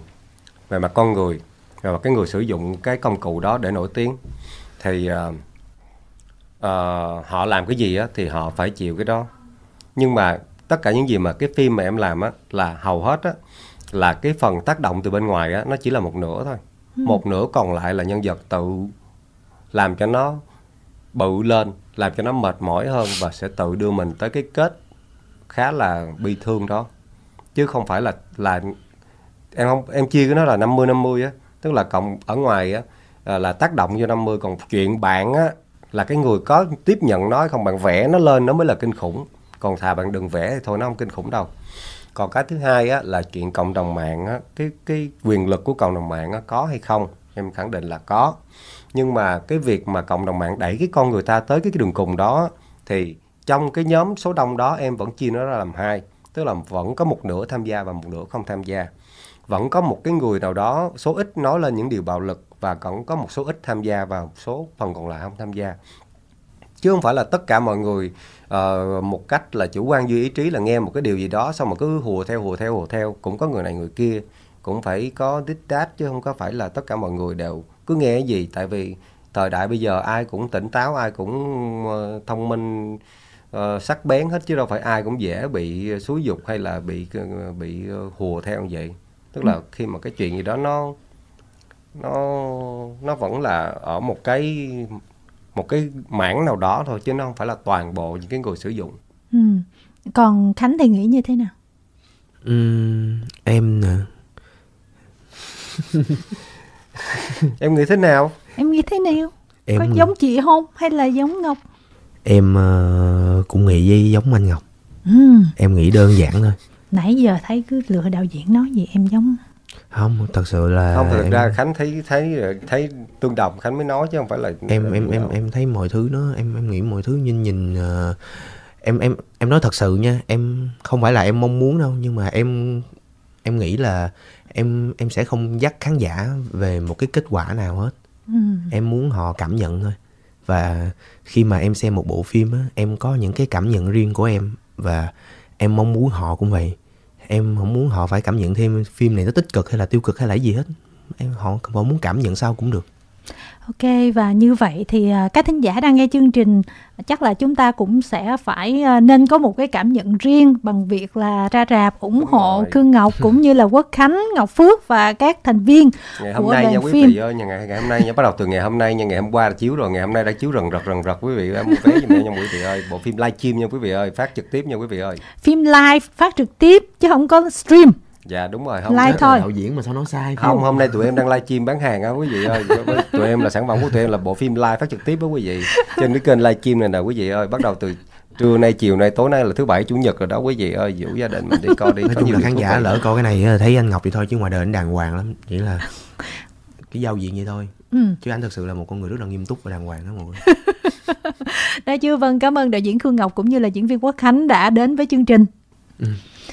về mặt con người và cái người sử dụng cái công cụ đó để nổi tiếng thì uh, uh, họ làm cái gì á, thì họ phải chịu cái đó nhưng mà tất cả những gì mà cái phim mà em làm á, là hầu hết á, là cái phần tác động từ bên ngoài á, nó chỉ là một nửa thôi ừ. một nửa còn lại là nhân vật tự làm cho nó bự lên làm cho nó mệt mỏi hơn và sẽ tự đưa mình tới cái kết khá là bi thương đó chứ không phải là là em không em chia cái nó là 50 50 á tức là cộng ở ngoài á à, là tác động cho 50 còn chuyện bạn á là cái người có tiếp nhận nó không bạn vẽ nó lên nó mới là kinh khủng còn thà bạn đừng vẽ thì thôi nó không kinh khủng đâu còn cái thứ hai á, là chuyện cộng đồng mạng á, cái cái quyền lực của cộng đồng mạng á, có hay không em khẳng định là có nhưng mà cái việc mà cộng đồng mạng đẩy cái con người ta tới cái, đường cùng đó thì trong cái nhóm số đông đó em vẫn chia nó ra làm hai tức là vẫn có một nửa tham gia và một nửa không tham gia vẫn có một cái người nào đó số ít nói lên những điều bạo lực và còn có một số ít tham gia và số phần còn lại không tham gia chứ không phải là tất cả mọi người uh, một cách là chủ quan duy ý trí là nghe một cái điều gì đó xong mà cứ hùa theo hùa theo hùa theo cũng có người này người kia cũng phải có đích đáp chứ không có phải là tất cả mọi người đều cứ nghe cái gì tại vì thời đại bây giờ ai cũng tỉnh táo ai cũng ờ, thông minh ờ, sắc bén hết chứ đâu phải ai cũng dễ bị xúi dục hay là bị ờ, bị hùa theo như vậy tức là ừ. khi mà cái chuyện gì đó nó nó nó vẫn là ở một cái một cái mảng nào đó thôi chứ nó không phải là toàn bộ những cái người sử dụng ừ. còn khánh thì nghĩ như thế nào ừ, em nè em nghĩ thế nào em nghĩ thế nào em... có giống chị không hay là giống ngọc em uh, cũng nghĩ với giống anh ngọc ừ. em nghĩ đơn giản thôi nãy giờ thấy cứ lựa đạo diễn nói gì em giống không thật sự là không thật em... ra khánh thấy thấy thấy tương đồng khánh mới nói chứ không phải là em em em em thấy mọi thứ nó em em nghĩ mọi thứ nhìn nhìn uh, em em em nói thật sự nha em không phải là em mong muốn đâu nhưng mà em em nghĩ là em em sẽ không dắt khán giả về một cái kết quả nào hết ừ. em muốn họ cảm nhận thôi và khi mà em xem một bộ phim á em có những cái cảm nhận riêng của em và em mong muốn họ cũng vậy em không muốn họ phải cảm nhận thêm phim này nó tích cực hay là tiêu cực hay là gì hết em họ họ muốn cảm nhận sao cũng được Ok và như vậy thì à, các thính giả đang nghe chương trình chắc là chúng ta cũng sẽ phải à, nên có một cái cảm nhận riêng bằng việc là ra rạp ủng Đúng hộ rồi. Cương Ngọc cũng như là Quốc Khánh, Ngọc Phước và các thành viên ngày hôm của nay nha, quý phim. Vị ơi, nhà ngày, ngày hôm nay nha, bắt đầu từ ngày hôm nay nha, ngày hôm qua đã chiếu rồi, ngày hôm nay đã chiếu rần rật rần rật quý vị em mua vé giùm nha quý vị ơi, bộ phim live stream nha quý vị ơi, phát trực tiếp nha quý vị ơi. Phim live phát trực tiếp chứ không có stream dạ đúng rồi không like thôi đạo diễn mà sao nói sai không, hôm nay tụi em đang live stream bán hàng á quý vị ơi tụi em là sản phẩm của tụi em là bộ phim live phát trực tiếp đó quý vị trên cái kênh live stream này nè quý vị ơi bắt đầu từ trưa nay chiều nay tối nay là thứ bảy chủ nhật rồi đó quý vị ơi dũ gia đình mình đi coi đi nói chung là khán giả lỡ coi cái này ờ, thấy anh ngọc thì thôi chứ ngoài đời anh đàng hoàng lắm chỉ là cái giao diện vậy thôi ừ. chứ anh thật sự là một con người rất là nghiêm túc và đàng hoàng đó mọi người đã chưa vâng cảm ơn đạo diễn khương ngọc cũng như là diễn viên quốc khánh đã đến với chương trình ừ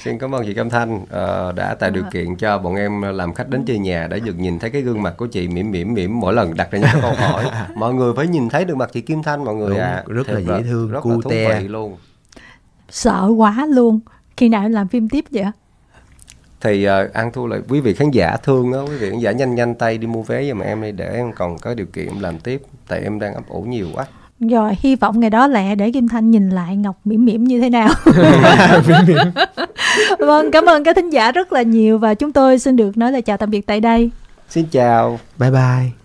xin cảm ơn chị Cam Thanh uh, đã tạo điều dạ. kiện cho bọn em làm khách đến chơi nhà để được nhìn thấy cái gương mặt của chị mỉm mỉm mỉm mỗi lần đặt ra những câu hỏi mọi người phải nhìn thấy được mặt chị Kim Thanh mọi người Đúng, à rất Thiệt là dễ thương rất cute. là thú vị luôn sợ quá luôn khi nào em làm phim tiếp vậy thì uh, An Thu lại quý vị khán giả thương đó quý vị khán giả nhanh nhanh tay đi mua vé giùm em đi để em còn có điều kiện làm tiếp tại em đang ấp ủ nhiều quá rồi hy vọng ngày đó lẹ để kim thanh nhìn lại ngọc mỉm mỉm như thế nào vâng cảm ơn các thính giả rất là nhiều và chúng tôi xin được nói lời chào tạm biệt tại đây xin chào bye bye